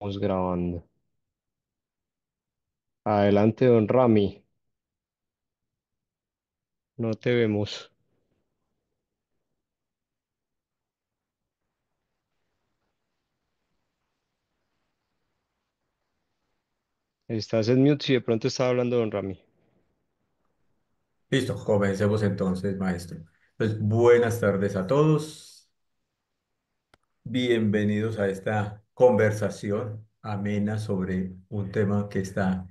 Estamos grabando. Adelante, don Rami. No te vemos. Estás en mute si de pronto estaba hablando don Rami. Listo, comencemos entonces, maestro. Pues buenas tardes a todos. Bienvenidos a esta conversación amena sobre un tema que está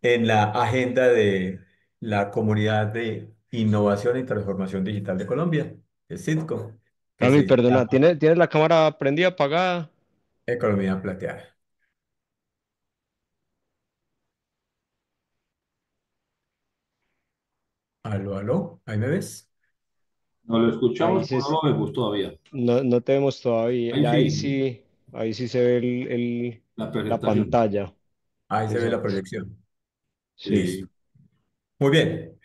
en la agenda de la comunidad de innovación y transformación digital de Colombia, el CITCO. Cami, perdona, ¿tienes, ¿tienes la cámara prendida, apagada? Economía plateada. Aló, aló, ¿ahí me ves? No lo escuchamos, no lo vemos todavía. No, no tenemos todavía. Ahí, sí, ahí sí se ve el, la, pantalla. Ahí se ve la proyección. Sí. Muy bien.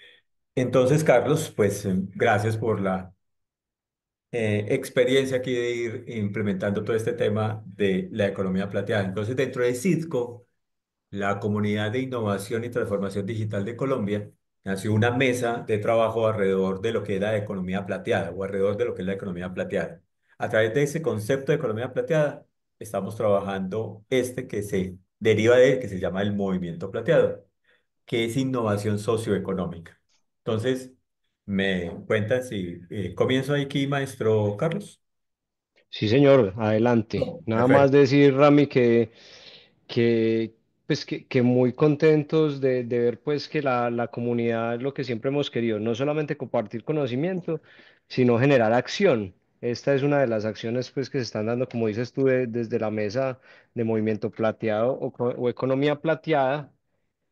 Entonces, Carlos, pues em, gracias por la eh, experiencia aquí de ir implementando todo este tema de la economía plateada. Entonces, dentro de CITCO, la Comunidad de Innovación y Transformación Digital de Colombia, nació una mesa de trabajo alrededor de lo que es la economía plateada o alrededor de lo que es la economía plateada. A través de ese concepto de economía plateada, estamos trabajando este que se deriva de, que se llama el movimiento plateado, que es innovación socioeconómica. Entonces, me cuentan si eh, comienzo aquí, maestro Carlos. Sí, señor, adelante. Nada más decir, Rami, que, que, pues que, que muy contentos de, de ver pues que la, la comunidad es lo que siempre hemos querido, no solamente compartir conocimiento, sino generar acción. Esta es una de las acciones pues, que se están dando, como dices tú, desde la mesa de movimiento plateado o, o economía plateada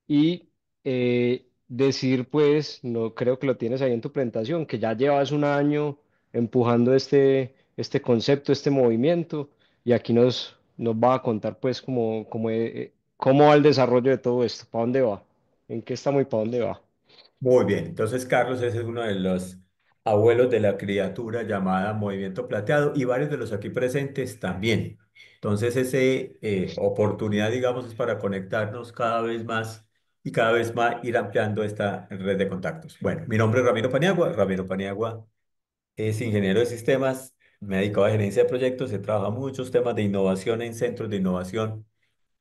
y eh, decir, pues, no creo que lo tienes ahí en tu presentación, que ya llevas un año empujando este, este concepto, este movimiento, y aquí nos, nos va a contar, pues, cómo... cómo eh, ¿Cómo va el desarrollo de todo esto? ¿Para dónde va? ¿En qué está muy, para dónde va? Muy bien, entonces Carlos ese es uno de los abuelos de la criatura llamada Movimiento Plateado y varios de los aquí presentes también. Entonces esa eh, oportunidad, digamos, es para conectarnos cada vez más y cada vez más ir ampliando esta red de contactos. Bueno, mi nombre es Ramiro Paniagua. Ramiro Paniagua es ingeniero de sistemas, me dedico dedicado a gerencia de proyectos, se trabaja muchos temas de innovación en centros de innovación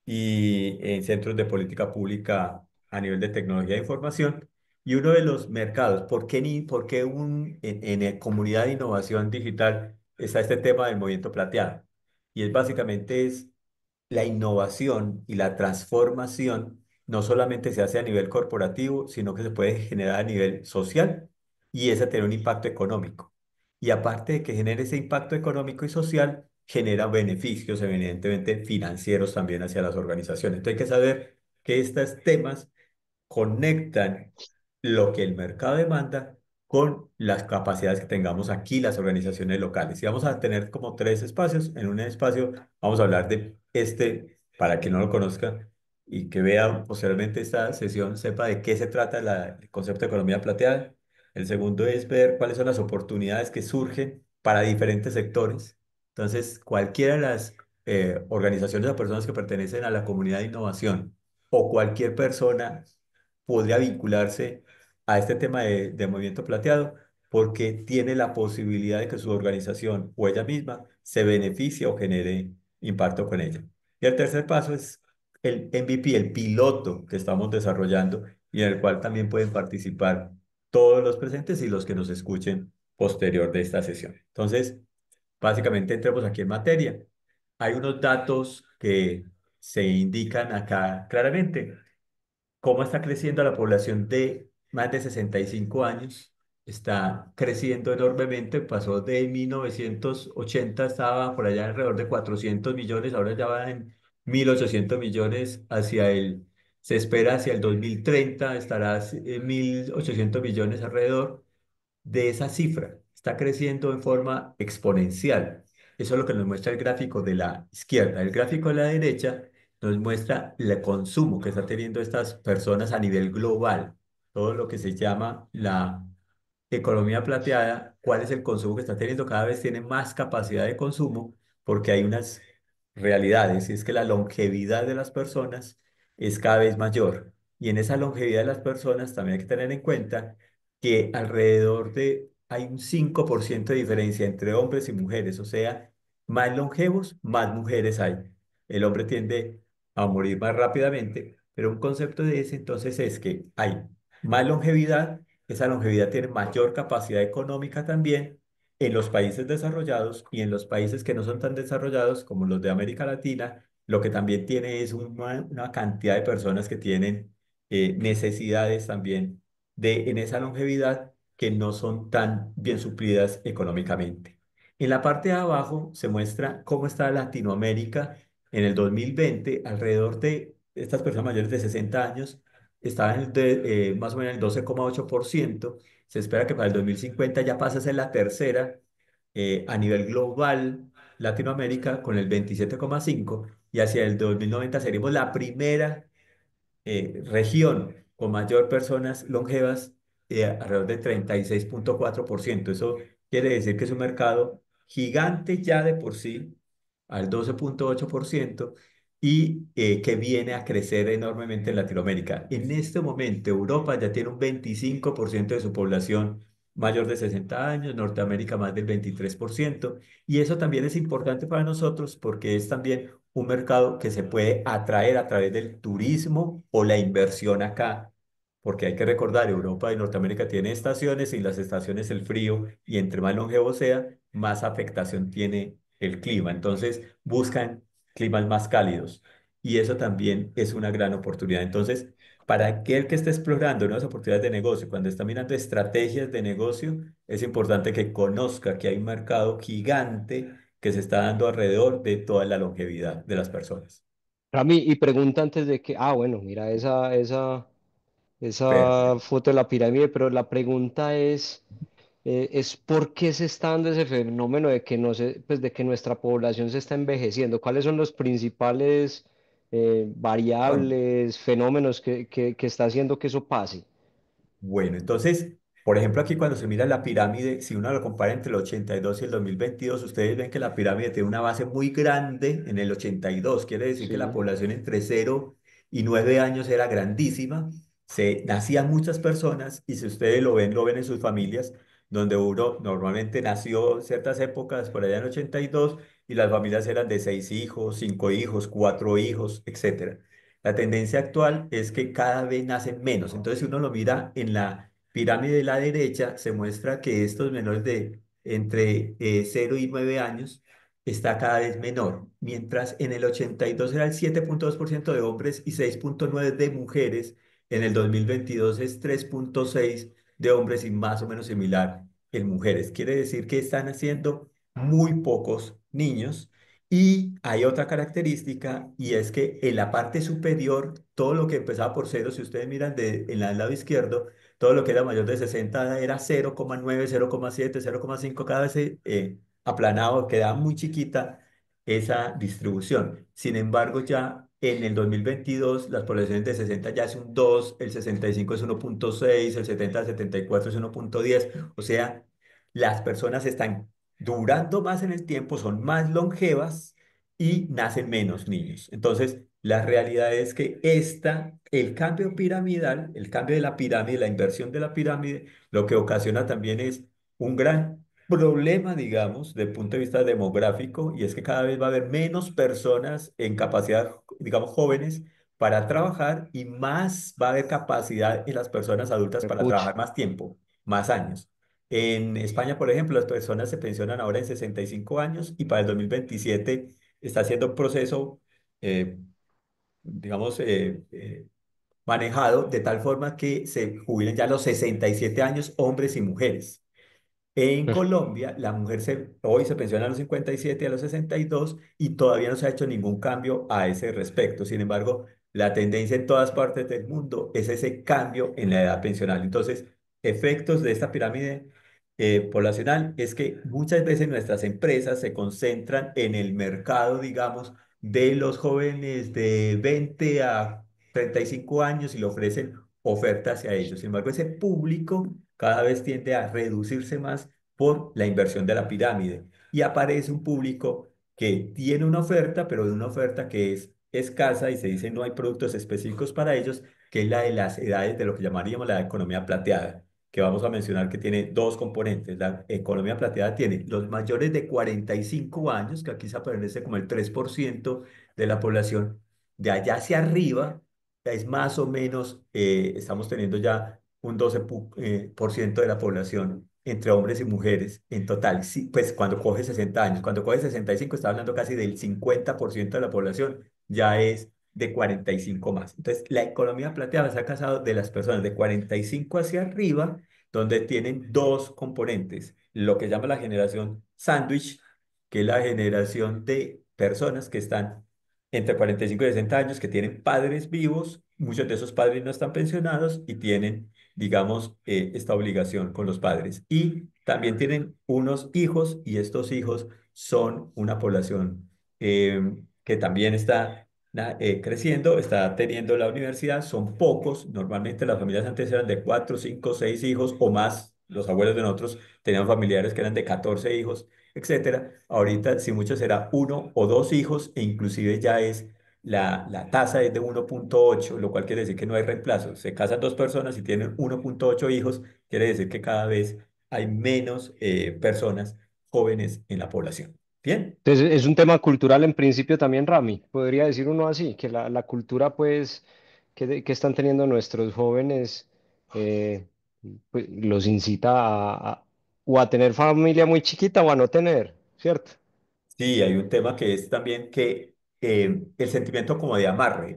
y en centros de política pública a nivel de tecnología de información. Y uno de los mercados, ¿por qué, ni, por qué un, en, la eh, comunidad de innovación digital está este tema del movimiento plateado? Y es básicamente es la innovación y la transformación no solamente se hace a nivel corporativo, sino que se puede generar a nivel social y esa tiene un impacto económico. Y aparte de que genere ese impacto económico y social, genera beneficios evidentemente financieros también hacia las organizaciones. Entonces hay que saber que estos temas conectan lo que el mercado demanda con las capacidades que tengamos aquí las organizaciones locales. Y vamos a tener como tres espacios. En un espacio vamos a hablar de este, para que no lo conozca y que vea posteriormente esta sesión, sepa de qué se trata la, el concepto de economía plateada. El segundo es ver cuáles son las oportunidades que surgen para diferentes sectores entonces, cualquiera de las eh, organizaciones o personas que pertenecen a la comunidad de innovación o cualquier persona podría vincularse a este tema de, de movimiento plateado porque tiene la posibilidad de que su organización o ella misma se beneficie o genere impacto con ella. Y el tercer paso es el MVP, el piloto que estamos desarrollando y en el cual también pueden participar todos los presentes y los que nos escuchen posterior de esta sesión. Entonces, Básicamente entremos aquí en materia. Hay unos datos que se indican acá claramente. Cómo está creciendo la población de más de 65 años. Está creciendo enormemente. Pasó de 1980, estaba por allá alrededor de 400 millones. Ahora ya va en 1.800 millones hacia el... Se espera hacia el 2030 estará en 1.800 millones alrededor de esa cifra está creciendo en forma exponencial. Eso es lo que nos muestra el gráfico de la izquierda. El gráfico de la derecha nos muestra el consumo que están teniendo estas personas a nivel global. Todo lo que se llama la economía plateada, cuál es el consumo que está teniendo. Cada vez tiene más capacidad de consumo porque hay unas realidades y es que la longevidad de las personas es cada vez mayor. Y en esa longevidad de las personas también hay que tener en cuenta que alrededor de hay un 5% de diferencia entre hombres y mujeres, o sea, más longevos, más mujeres hay. El hombre tiende a morir más rápidamente, pero un concepto de ese entonces es que hay más longevidad, esa longevidad tiene mayor capacidad económica también en los países desarrollados y en los países que no son tan desarrollados como los de América Latina, lo que también tiene es una, cantidad de personas que tienen eh, necesidades también de en esa longevidad que no son tan bien suplidas económicamente. En la parte de abajo se muestra cómo está Latinoamérica en el 2020, alrededor de estas personas mayores de 60 años, estaban eh, más o menos el 12,8%. Se espera que para el 2050 ya pase a ser la tercera eh, a nivel global Latinoamérica con el 27,5% y hacia el 2090 seremos la primera eh, región con mayor personas longevas eh, alrededor de 36.4%. Eso quiere decir que es un mercado gigante ya de por sí, al 12.8%, y eh, que viene a crecer enormemente en Latinoamérica. En este momento, Europa ya tiene un 25% de su población mayor de 60 años, Norteamérica más del 23%, y eso también es importante para nosotros porque es también un mercado que se puede atraer a través del turismo o la inversión acá porque hay que recordar, Europa y Norteamérica tienen estaciones y las estaciones el frío, y entre más longevo sea, más afectación tiene el clima. Entonces buscan climas más cálidos y eso también es una gran oportunidad. Entonces, para aquel que está explorando nuevas oportunidades de negocio, cuando está mirando estrategias de negocio, es importante que conozca que hay un mercado gigante que se está dando alrededor de toda la longevidad de las personas. Rami, y pregunta antes de que, ah, bueno, mira, esa, esa, esa foto de la pirámide, pero la pregunta es, eh, es por qué se está dando ese fenómeno de que, no se, pues, de que nuestra población se está envejeciendo. ¿Cuáles son los principales eh, variables, fenómenos que, que, está haciendo que eso pase? Bueno, entonces, por ejemplo, aquí cuando se mira la pirámide, si uno lo compara entre el 82 y el 2022, ustedes ven que la pirámide tiene una base muy grande en el 82, quiere decir que la población entre 0 y 9 años era grandísima se nacían muchas personas y si ustedes lo ven, lo ven en sus familias, donde uno normalmente nació ciertas épocas, por allá en 82, y las familias eran de seis hijos, cinco hijos, cuatro hijos, etc. La tendencia actual es que cada vez nacen menos. Entonces, si uno lo mira en la pirámide de la derecha, se muestra que estos menores de entre 0 eh, y 9 años está cada vez menor, mientras en el 82 era el 7.2% de hombres y 6.9% de mujeres en el 2022 es 3.6 de hombres y más o menos similar en mujeres. Quiere decir que están haciendo muy pocos niños. Y hay otra característica y es que en la parte superior, todo lo que empezaba por cero, si ustedes miran de, en el lado izquierdo, todo lo que era mayor de 60 era 0,9, 0,7, 0,5, cada vez eh, aplanado, quedaba muy chiquita esa distribución. Sin embargo, ya en el 2022, las poblaciones de 60 ya es un 2, el 65 es 1.6, el 70 al 74 es 1.10. O sea, las personas están durando más en el tiempo, son más longevas y nacen menos niños. Entonces, la realidad es que esta, el cambio piramidal, el cambio de la pirámide, la inversión de la pirámide, lo que ocasiona también es un gran problema, digamos, de punto de vista demográfico, y es que cada vez va a haber menos personas en capacidad, digamos, jóvenes para trabajar y más va a haber capacidad en las personas adultas para trabajar más tiempo, más años. En España, por ejemplo, las personas se pensionan ahora en 65 años y para el 2027 está siendo un proceso, eh, digamos, eh, eh, manejado de tal forma que se jubilen ya a los 67 años hombres y mujeres. En Colombia, la mujer se, hoy se pensiona a los 57, a los 62 y todavía no se ha hecho ningún cambio a ese respecto. Sin embargo, la tendencia en todas partes del mundo es ese cambio en la edad pensional. Entonces, efectos de esta pirámide eh, poblacional es que muchas veces nuestras empresas se concentran en el mercado, digamos, de los jóvenes de 20 a 35 años y le ofrecen ofertas a ellos. Sin embargo, ese público cada vez tiende a reducirse más por la inversión de la pirámide. Y aparece un público que tiene una oferta, pero de una oferta que es escasa y se dice no hay productos específicos para ellos, que es la de las edades de lo que llamaríamos la economía plateada, que vamos a mencionar que tiene dos componentes. La economía plateada tiene los mayores de 45 años, que aquí se aparece como el 3% de la población, de allá hacia arriba es más o menos, eh, estamos teniendo ya un 12% eh, ciento de la población entre hombres y mujeres en total. Sí, pues cuando coge 60 años, cuando coge 65, está hablando casi del 50% de la población, ya es de 45 más. Entonces, la economía plateada se ha casado de las personas de 45 hacia arriba, donde tienen dos componentes, lo que llama la generación sandwich, que es la generación de personas que están entre 45 y 60 años, que tienen padres vivos, muchos de esos padres no están pensionados y tienen digamos, eh, esta obligación con los padres. Y también tienen unos hijos y estos hijos son una población eh, que también está eh, creciendo, está teniendo la universidad, son pocos, normalmente las familias antes eran de cuatro cinco seis hijos o más, los abuelos de nosotros tenían familiares que eran de 14 hijos, etcétera. Ahorita, si muchos será uno o dos hijos e inclusive ya es la, la tasa es de 1.8, lo cual quiere decir que no hay reemplazo. Se casan dos personas y tienen 1.8 hijos, quiere decir que cada vez hay menos eh, personas jóvenes en la población. Bien. Entonces es un tema cultural en principio también, Rami. Podría decir uno así, que la, la cultura pues que, que, están teniendo nuestros jóvenes eh, pues, los incita a, a, o a tener familia muy chiquita o a no tener, ¿cierto? Sí, hay un tema que es también que eh, el sentimiento como de amarre.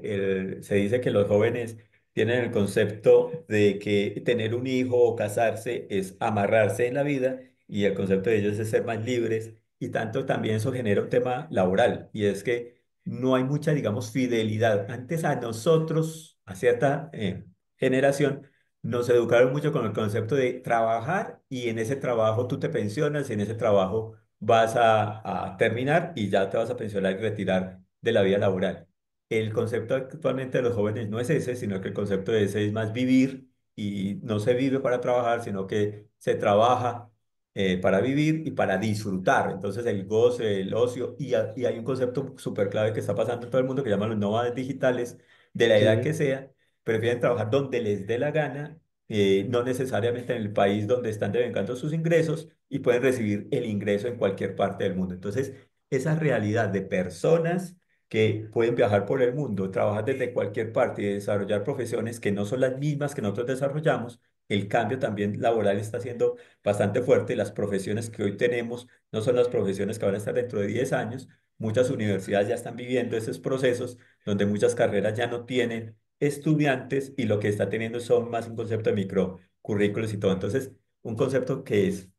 se dice que los jóvenes tienen el concepto de que tener un hijo o casarse es amarrarse en la vida y el concepto de ellos es ser más libres y tanto también eso genera un tema laboral y es que no hay mucha, digamos, fidelidad. Antes a nosotros, a cierta eh, generación, nos educaron mucho con el concepto de trabajar y en ese trabajo tú te pensionas y en ese trabajo vas a, a terminar y ya te vas a pensionar y retirar de la vida laboral. El concepto actualmente de los jóvenes no es ese, sino que el concepto de ese es más vivir y no se vive para trabajar, sino que se trabaja eh, para vivir y para disfrutar. Entonces el goce, el ocio, y, y hay un concepto súper clave que está pasando en todo el mundo que llaman los nómadas digitales, de la edad que sea, prefieren trabajar donde les dé la gana, eh, no necesariamente en el país donde están devengando sus ingresos y pueden recibir el ingreso en cualquier parte del mundo. Entonces esa realidad de personas que pueden viajar por el mundo, trabajar desde cualquier parte y desarrollar profesiones que no son las mismas que nosotros desarrollamos, el cambio también laboral está siendo bastante fuerte. Las profesiones que hoy tenemos no son las profesiones que van a estar dentro de 10 años. Muchas universidades ya están viviendo esos procesos donde muchas carreras ya no tienen estudiantes y lo que está teniendo son más un concepto de microcurrículos y todo. Entonces, un concepto que es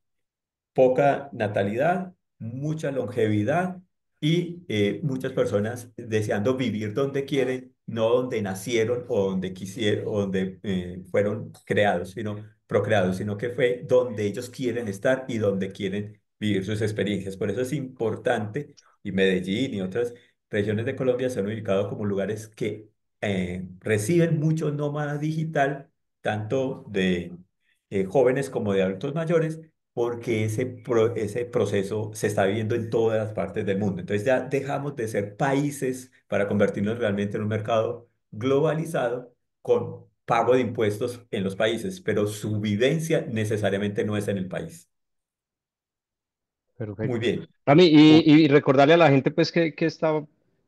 poca natalidad, mucha longevidad y eh, muchas personas deseando vivir donde quieren, no donde nacieron o donde quisieron, o donde eh, fueron creados, sino procreados, sino que fue donde ellos quieren estar y donde quieren vivir sus experiencias. Por eso es importante, y Medellín y otras regiones de Colombia se han ubicado como lugares que eh, reciben mucho nómada digital, tanto de jóvenes como de adultos mayores, porque ese, ese proceso se está viendo en todas las partes del mundo. Entonces ya dejamos de ser países para convertirnos realmente en un mercado globalizado con pago de impuestos en los países, pero su vivencia necesariamente no es en el país. Muy bien. A mí, y, y, recordarle a la gente pues que, que está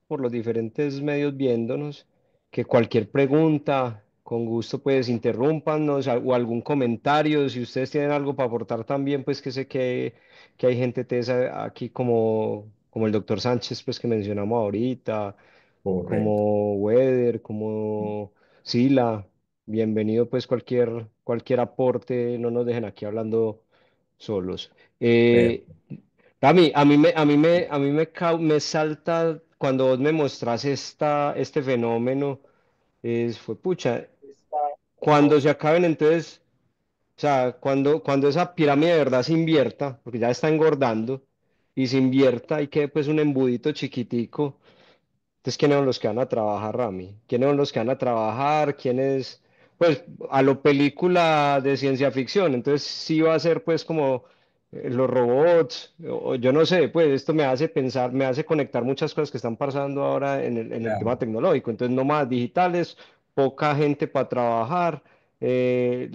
por los diferentes medios viéndonos, que cualquier pregunta, con gusto pues interrúmpanos o algún comentario, si ustedes tienen algo para aportar también, pues que sé que, que hay gente tesa aquí como, como el doctor Sánchez, pues que mencionamos ahorita, como Weather, como Sila, bienvenido pues cualquier, cualquier aporte, no nos dejen aquí hablando solos. Eh, a mí, a mí, me, a mí, me, a mí me, me salta cuando me mostrás esta, este fenómeno, es, fue pucha, cuando se acaben, entonces, o sea, cuando, cuando esa pirámide de verdad se invierta, porque ya está engordando, y se invierta y quede pues un embudito chiquitico, entonces, ¿quiénes son los que van a trabajar, Rami? ¿Quiénes son los que van a trabajar? ¿Quiénes? Pues a lo película de ciencia ficción, entonces sí va a ser pues como eh, los robots, o, yo no sé, pues esto me hace pensar, me hace conectar muchas cosas que están pasando ahora en el, tema tecnológico, entonces no más digitales, poca gente para trabajar, eh,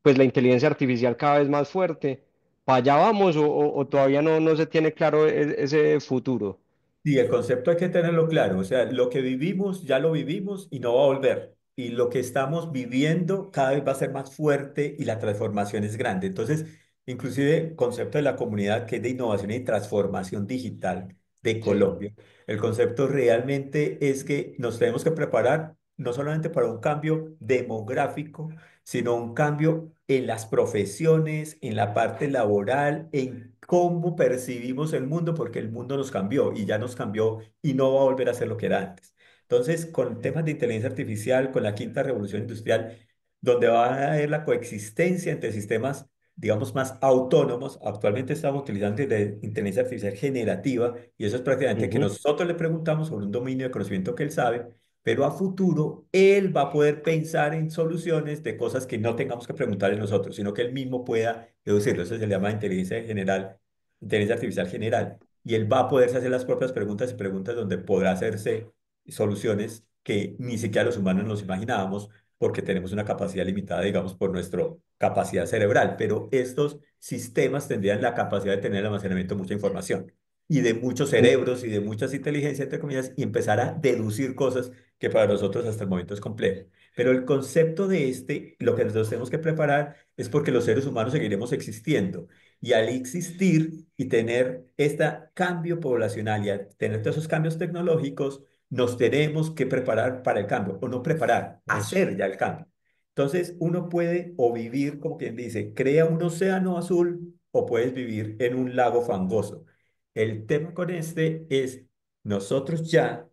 pues la inteligencia artificial cada vez más fuerte. ¿Para allá vamos o, todavía no, se tiene claro e, ese futuro? Sí, el concepto hay que tenerlo claro. O sea, lo que vivimos ya lo vivimos y no va a volver. Y lo que estamos viviendo cada vez va a ser más fuerte y la transformación es grande. Entonces, inclusive concepto de la comunidad que es de innovación y transformación digital de Colombia. El concepto realmente es que nos tenemos que preparar no solamente para un cambio demográfico, sino un cambio en las profesiones, en la parte laboral, en cómo percibimos el mundo, porque el mundo nos cambió y ya nos cambió y no va a volver a ser lo que era antes. Entonces, con temas de inteligencia artificial, con la quinta revolución industrial, donde va a haber la coexistencia entre sistemas digamos, más autónomos. Actualmente estamos utilizando la inteligencia artificial generativa y eso es prácticamente que nosotros le preguntamos sobre un dominio de conocimiento que él sabe, pero a futuro él va a poder pensar en soluciones de cosas que no tengamos que preguntarle nosotros, sino que él mismo pueda deducirlo. Eso se llama inteligencia general, inteligencia artificial general. Y él va a poderse hacer las propias preguntas y preguntas donde podrá hacerse soluciones que ni siquiera los humanos nos imaginábamos porque tenemos una capacidad limitada, digamos, por nuestra capacidad cerebral, pero estos sistemas tendrían la capacidad de tener almacenamiento de mucha información y de muchos cerebros y de muchas inteligencias, entre comillas, y empezar a deducir cosas que para nosotros hasta el momento es complejo. Pero el concepto de este, lo que nosotros tenemos que preparar es porque los seres humanos seguiremos existiendo. Y al existir y tener este cambio poblacional y tener todos esos cambios tecnológicos, nos tenemos que preparar para el cambio, o no preparar, hacer ya el cambio. Entonces, uno puede o vivir, como quien dice, crea un océano azul o puedes vivir en un lago fangoso. El tema con este es, nosotros ya,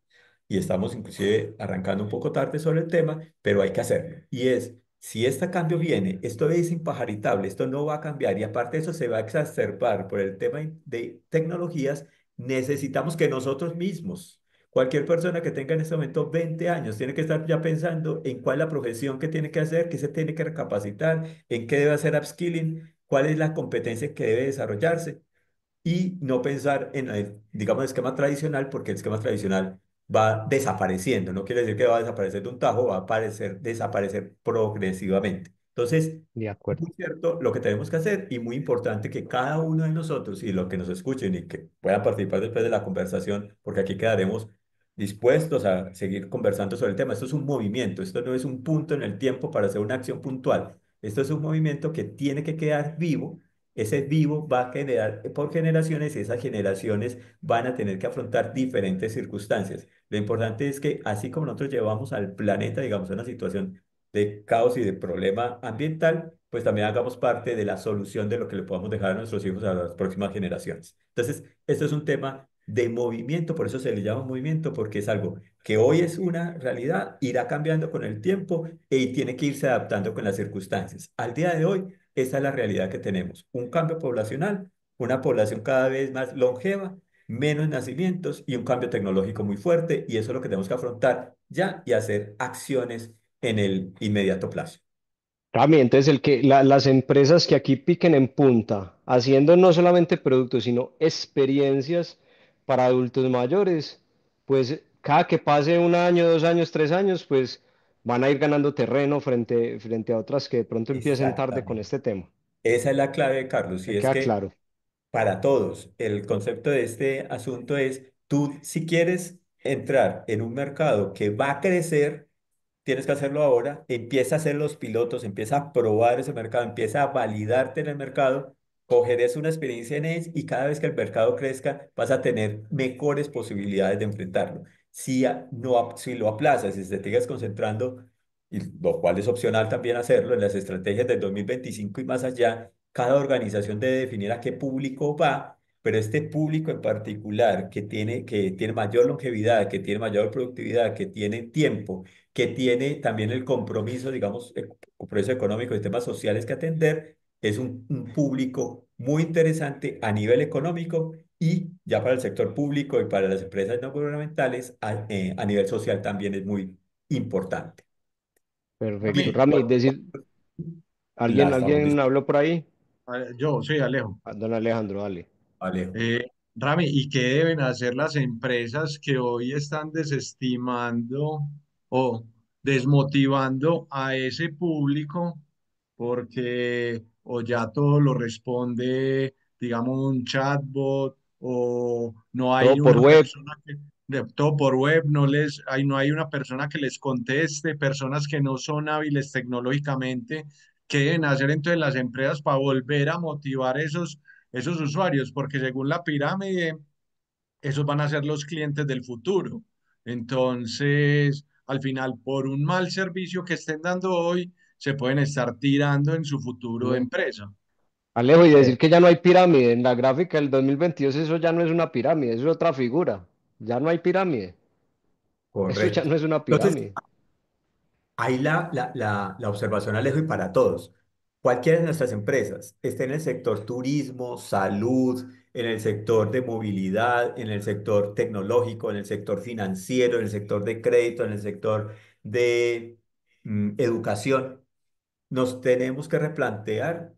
y estamos inclusive arrancando un poco tarde sobre el tema, pero hay que hacerlo. Y es, si este cambio viene, esto es impajaritable, esto no va a cambiar y aparte eso se va a exacerbar por el tema de tecnologías, necesitamos que nosotros mismos Cualquier persona que tenga en este momento 20 años tiene que estar ya pensando en cuál es la profesión que tiene que hacer, qué se tiene que recapacitar, en qué debe hacer upskilling, cuál es la competencia que debe desarrollarse y no pensar en digamos, el esquema tradicional, porque el esquema tradicional va desapareciendo. No quiere decir que va a desaparecer de un tajo, va a aparecer, desaparecer progresivamente. Entonces, de acuerdo. cierto, lo que tenemos que hacer y muy importante que cada uno de nosotros y los que nos escuchen y que puedan participar después de la conversación, porque aquí quedaremos dispuestos a seguir conversando sobre el tema. Esto es un movimiento, esto no es un punto en el tiempo para hacer una acción puntual. Esto es un movimiento que tiene que quedar vivo. Ese vivo va a generar por generaciones y esas generaciones van a tener que afrontar diferentes circunstancias. Lo importante es que así como nosotros llevamos al planeta, digamos, a una situación de caos y de problema ambiental, pues también hagamos parte de la solución de lo que le podamos dejar a nuestros hijos a las próximas generaciones. Entonces, esto es un tema de movimiento, por eso se le llama movimiento, porque es algo que hoy es una realidad, irá cambiando con el tiempo e y tiene que irse adaptando con las circunstancias. Al día de hoy, esa es la realidad que tenemos. Un cambio poblacional, una población cada vez más longeva, menos nacimientos y un cambio tecnológico muy fuerte y eso es lo que tenemos que afrontar ya y hacer acciones en el inmediato plazo. También, entonces el que las empresas que aquí piquen en punta, haciendo no solamente productos, sino experiencias para adultos mayores, pues cada que pase un año, dos años, tres años, pues van a ir ganando terreno frente, frente a otras que de pronto empiecen tarde con este tema. Esa es la clave, Carlos, y claro. para todos, el concepto de este asunto es, tú si quieres entrar en un mercado que va a crecer, tienes que hacerlo ahora, empieza a hacer los pilotos, empieza a probar ese mercado, empieza a validarte en el mercado cogerás una experiencia en él y cada vez que el mercado crezca vas a tener mejores posibilidades de enfrentarlo. Si, no, si lo aplazas, si te sigues concentrando, lo cual es opcional también hacerlo en las estrategias del 2025 y más allá, cada organización debe definir a qué público va, pero este público en particular que tiene, que tiene mayor longevidad, que tiene mayor productividad, que tiene tiempo, que tiene también el compromiso, digamos, el compromiso económico y temas sociales que atender, es un, público muy interesante a nivel económico y ya para el sector público y para las empresas no gubernamentales a, eh, nivel social también es muy importante. Perfecto. Rami, decir, ¿alguien, ¿alguien habló por ahí? Yo, sí, Alejo. Ah, don Alejandro, dale. Eh, Rami, ¿y qué deben hacer las empresas que hoy están desestimando o desmotivando a ese público? Porque o ya todo lo responde, digamos, un chatbot o no hay una persona que todo por web, no les hay no hay una persona que les conteste, personas que no son hábiles tecnológicamente, ¿qué deben hacer entonces las empresas para volver a motivar esos esos usuarios? Porque según la pirámide esos van a ser los clientes del futuro. Entonces, al final, por un mal servicio que estén dando hoy, se pueden estar tirando en su futuro empresa. Alejo, y eh, decir que ya no hay pirámide, en la gráfica del 2022 eso ya no es una pirámide, eso es otra figura, ya no hay pirámide. Correcto. Eso ya no es una pirámide. ahí la, observación, Alejo, y para todos. Cualquiera de nuestras empresas, esté en el sector turismo, salud, en el sector de movilidad, en el sector tecnológico, en el sector financiero, en el sector de crédito, en el sector de mm, educación, nos tenemos que replantear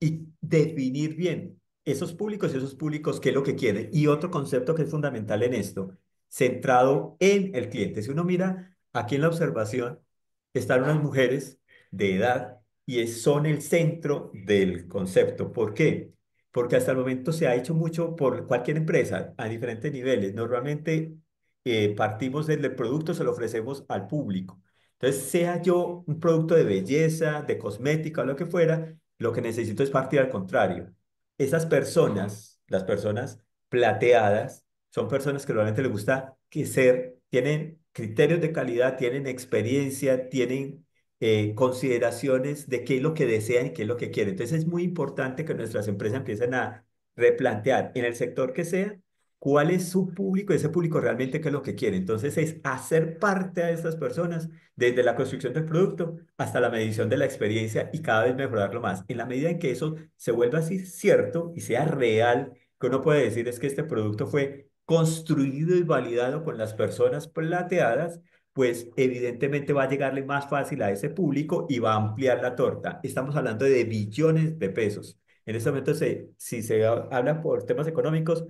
y definir bien esos públicos y esos públicos qué es lo que quieren. Y otro concepto que es fundamental en esto, centrado en el cliente. Si uno mira aquí en la observación, están unas mujeres de edad y son el centro del concepto. ¿Por qué? Porque hasta el momento se ha hecho mucho por cualquier empresa a diferentes niveles. Normalmente eh, partimos del producto, se lo ofrecemos al público. Entonces, sea yo un producto de belleza, de cosmética o lo que fuera, lo que necesito es partir al contrario. Esas personas, las personas plateadas, son personas que realmente les gusta que ser, tienen criterios de calidad, tienen experiencia, tienen eh, consideraciones de qué es lo que desean y qué es lo que quieren. Entonces es muy importante que nuestras empresas empiecen a replantear en el sector que sea cuál es su público y ese público realmente qué es lo que quiere. Entonces es hacer parte a estas personas desde la construcción del producto hasta la medición de la experiencia y cada vez mejorarlo más. En la medida en que eso se vuelva así cierto y sea real, que uno puede decir es que este producto fue construido y validado con las personas plateadas, pues evidentemente va a llegarle más fácil a ese público y va a ampliar la torta. Estamos hablando de billones de pesos. En este momento, se, si se habla por temas económicos,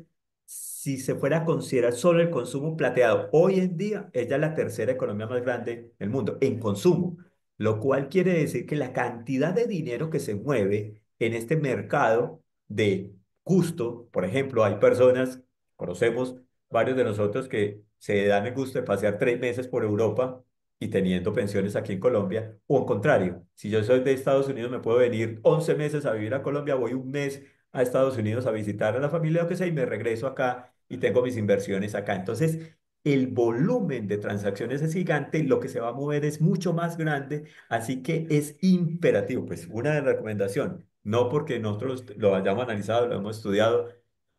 si se fuera a considerar solo el consumo plateado, hoy en día es ya la tercera economía más grande del mundo en consumo, lo cual quiere decir que la cantidad de dinero que se mueve en este mercado de gusto, por ejemplo, hay personas, conocemos varios de nosotros que se dan el gusto de pasear tres meses por Europa y teniendo pensiones aquí en Colombia, o al contrario, si yo soy de Estados Unidos me puedo venir 11 meses a vivir a Colombia, voy un mes a Estados Unidos a visitar a la familia, o que sea, y me regreso acá y tengo mis inversiones acá. Entonces, el volumen de transacciones es gigante, lo que se va a mover es mucho más grande, así que es imperativo. Pues una recomendación, no porque nosotros lo hayamos analizado, lo hemos estudiado,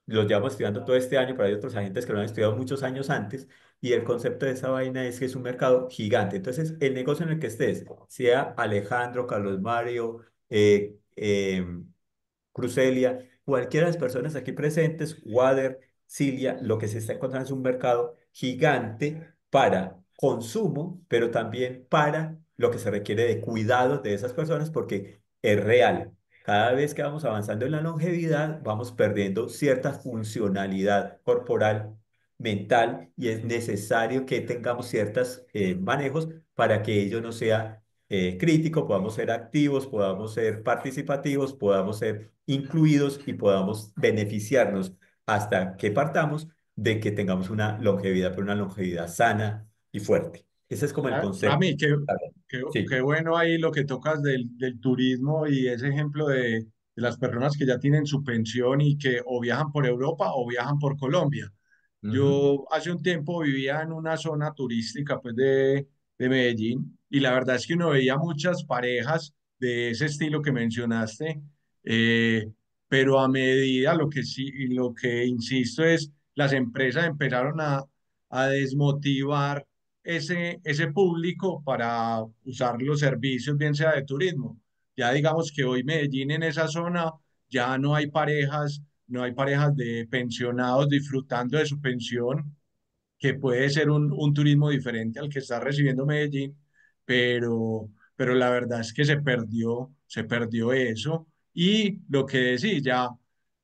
lo llevamos estudiando todo este año, pero hay otros agentes que lo han estudiado muchos años antes, y el concepto de esa vaina es que es un mercado gigante. Entonces, el negocio en el que estés, sea Alejandro, Carlos Mario, eh, eh, Bruselia, cualquiera de las personas aquí presentes, Wader, Cilia, lo que se está encontrando es un mercado gigante para consumo, pero también para lo que se requiere de cuidado de esas personas porque es real. Cada vez que vamos avanzando en la longevidad, vamos perdiendo cierta funcionalidad corporal, mental, y es necesario que tengamos ciertos eh, manejos para que ello no sea eh, crítico, podamos ser activos, podamos ser participativos, podamos ser incluidos y podamos beneficiarnos hasta que partamos de que tengamos una longevidad, pero una longevidad sana y fuerte. Ese es como el ah, concepto. A mí, qué, bueno ahí lo que tocas del, del turismo y ese ejemplo de, de, las personas que ya tienen su pensión y que o viajan por Europa o viajan por Colombia. Yo hace un tiempo vivía en una zona turística pues, de, de Medellín y la verdad es que uno veía muchas parejas de ese estilo que mencionaste, eh, pero a medida lo que sí, lo que insisto es, las empresas empezaron a, a desmotivar ese, ese público para usar los servicios, bien sea de turismo. Ya digamos que hoy Medellín en esa zona ya no hay parejas, no hay parejas de pensionados disfrutando de su pensión, que puede ser un, un turismo diferente al que está recibiendo Medellín, pero, pero la verdad es que se perdió, se perdió eso. Y lo que decía, ya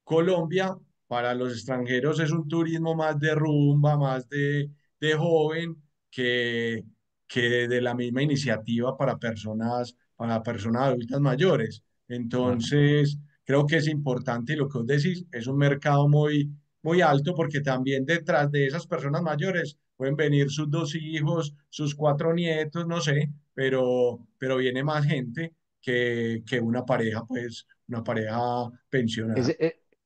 Colombia para los extranjeros es un turismo más de rumba, más de, de joven, que, que de la misma iniciativa para personas, para personas adultas mayores. Entonces, creo que es importante y lo que os decís es un mercado muy, muy alto porque también detrás de esas personas mayores pueden venir sus dos hijos, sus cuatro nietos, no sé, pero, pero viene más gente que, que una pareja, pues, una pareja pensionada. Ese,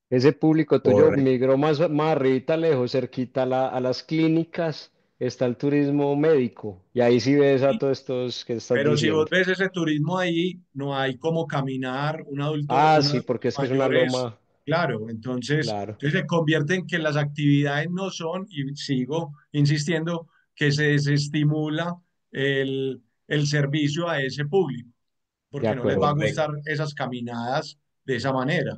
eh, público tuyo migró más, más lejos, cerquita a, las clínicas está el turismo médico y ahí sí ves a todos estos que están Pero si vos ves ese turismo ahí, no hay como caminar un adulto. Ah, sí, porque es que es una loma. Claro, entonces, se convierte en que las actividades no son, y sigo insistiendo, que se desestimula el, servicio a ese público, porque no les va a gustar esas caminadas de esa manera.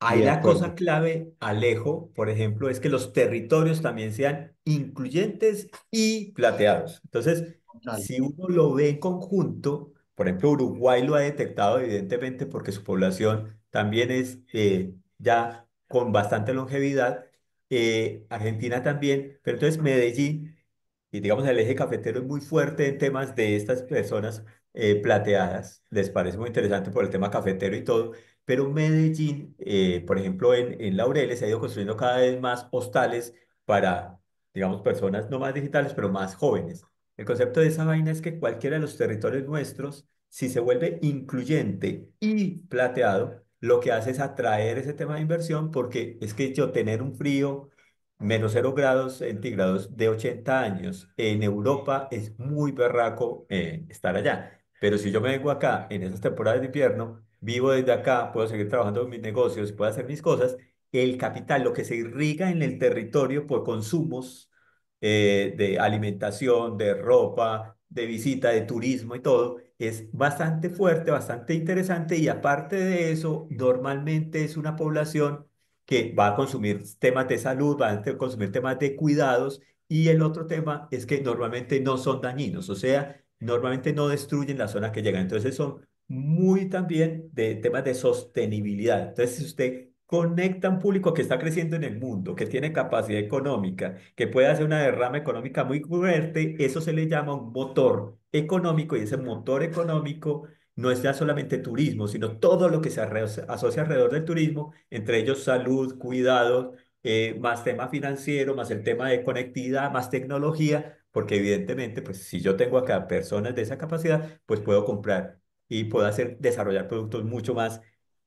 Ahí la cosa clave, Alejo, por ejemplo, es que los territorios también sean incluyentes y plateados. Entonces, si uno lo ve en conjunto, por ejemplo, Uruguay lo ha detectado evidentemente porque su población también es eh, ya con bastante longevidad. Eh, Argentina también, pero entonces Medellín y digamos el eje cafetero es muy fuerte en temas de estas personas eh, plateadas, les parece muy interesante por el tema cafetero y todo, pero Medellín, por ejemplo, en, Laureles ha ido construyendo cada vez más hostales para, digamos, personas no más digitales, pero más jóvenes. El concepto de esa vaina es que cualquiera de los territorios nuestros, si se vuelve incluyente y plateado, lo que hace es atraer ese tema de inversión porque es que yo tener un frío menos 0 grados centígrados de 80 años en Europa es muy berraco eh, estar allá. Pero si yo me vengo acá en esas temporadas de invierno, vivo desde acá, puedo seguir trabajando en mis negocios, puedo hacer mis cosas, el capital, lo que se irriga en el territorio por consumos eh, de alimentación, de ropa, de visita, de turismo y todo, es bastante fuerte, bastante interesante y aparte de eso, normalmente es una población que va a consumir temas de salud, va a consumir temas de cuidados y el otro tema es que normalmente no son dañinos, o sea, normalmente no destruyen las zonas que llegan. Entonces son muy también de temas de sostenibilidad. Entonces, si usted conecta un público que está creciendo en el mundo, que tiene capacidad económica, que puede hacer una derrama económica muy fuerte, eso se le llama un motor económico y ese motor económico no es ya solamente turismo, sino todo lo que se asocia alrededor del turismo, entre ellos salud, cuidados, eh, más tema financiero, más el tema de conectividad, más tecnología, porque evidentemente, pues si yo tengo acá personas de esa capacidad, pues puedo comprar y puedo hacer, desarrollar productos mucho más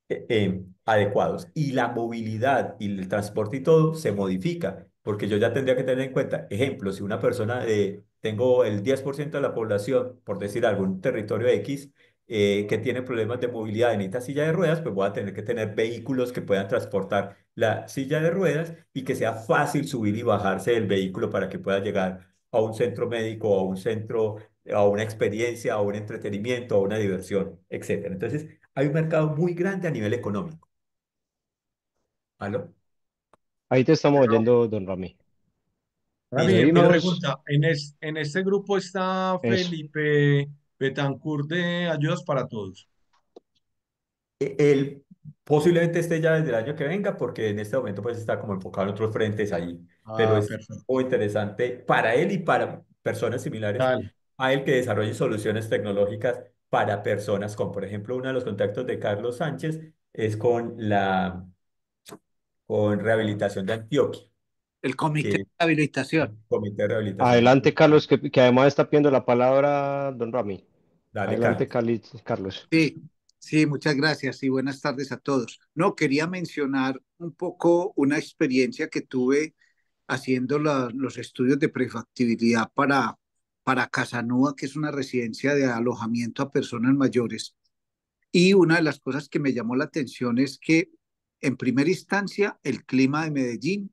eh, eh, adecuados. Y la movilidad y el transporte y todo se modifica, porque yo ya tendría que tener en cuenta, ejemplo, si una persona de tengo el 10% de la población, por decir algún territorio X, eh, que tiene problemas de movilidad en esta silla de ruedas, pues voy a tener que tener vehículos que puedan transportar la silla de ruedas y que sea fácil subir y bajarse del vehículo para que pueda llegar a un centro médico, a un centro, a una experiencia, a un entretenimiento, a una diversión, etc. Entonces, hay un mercado muy grande a nivel económico. ¿Aló? Ahí te estamos oyendo, don Rami una ah, pregunta, ¿en, ¿en este grupo está Felipe Betancourt de Ayudas para Todos? E, él posiblemente esté ya desde el año que venga, porque en este momento pues está como enfocado en otros frentes ahí, ah, pero es muy interesante para él y para personas similares a él que desarrolle soluciones tecnológicas para personas con, por ejemplo, uno de los contactos de Carlos Sánchez es con la con rehabilitación de Antioquia. El comité de habilitación. Comité de rehabilitación. Adelante, Carlos, que, además está pidiendo la palabra don Rami. Adelante, Carlos. Sí, sí, muchas gracias y buenas tardes a todos. No, quería mencionar un poco una experiencia que tuve haciendo los estudios de prefactibilidad para, para Casanova, que es una residencia de alojamiento a personas mayores. Y una de las cosas que me llamó la atención es que, en primera instancia, el clima de Medellín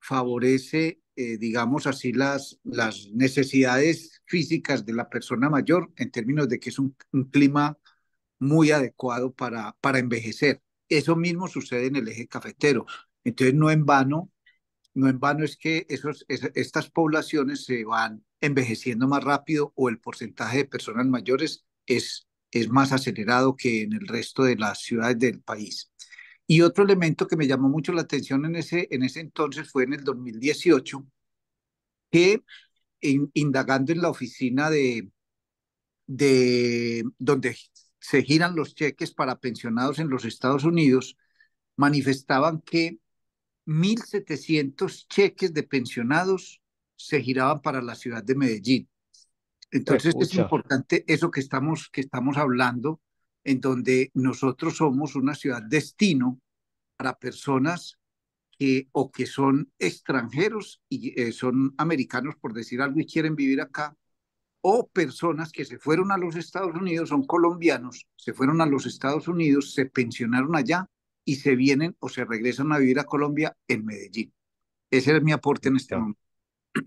favorece, eh, digamos así, las, las necesidades físicas de la persona mayor en términos de que es un, clima muy adecuado para, para envejecer. Eso mismo sucede en el eje cafetero. Entonces, no en vano, no en vano es que esos, estas poblaciones se van envejeciendo más rápido o el porcentaje de personas mayores es, es más acelerado que en el resto de las ciudades del país. Y otro elemento que me llamó mucho la atención en ese, en ese entonces fue en el 2018, que indagando en la oficina de, de donde se giran los cheques para pensionados en los Estados Unidos, manifestaban que 1.700 cheques de pensionados se giraban para la ciudad de Medellín. Entonces es importante eso que estamos, que estamos hablando en donde nosotros somos una ciudad destino para personas que o que son extranjeros y eh, son americanos, por decir algo, y quieren vivir acá, o personas que se fueron a los Estados Unidos, son colombianos, se fueron a los Estados Unidos, se pensionaron allá y se vienen o se regresan a vivir a Colombia en Medellín. Ese es mi aporte en este momento.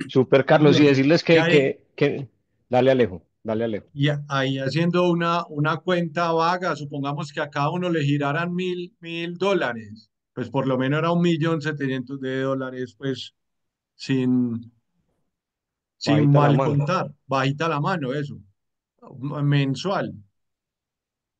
Super, Carlos, y decirles que, que... Dale, Alejo. Dale, leer. Y ahí haciendo una, una cuenta vaga, supongamos que a cada uno le giraran mil, dólares, pues por lo menos era un millón setecientos de dólares, pues sin, sin mal contar, bajita la mano, eso, mensual.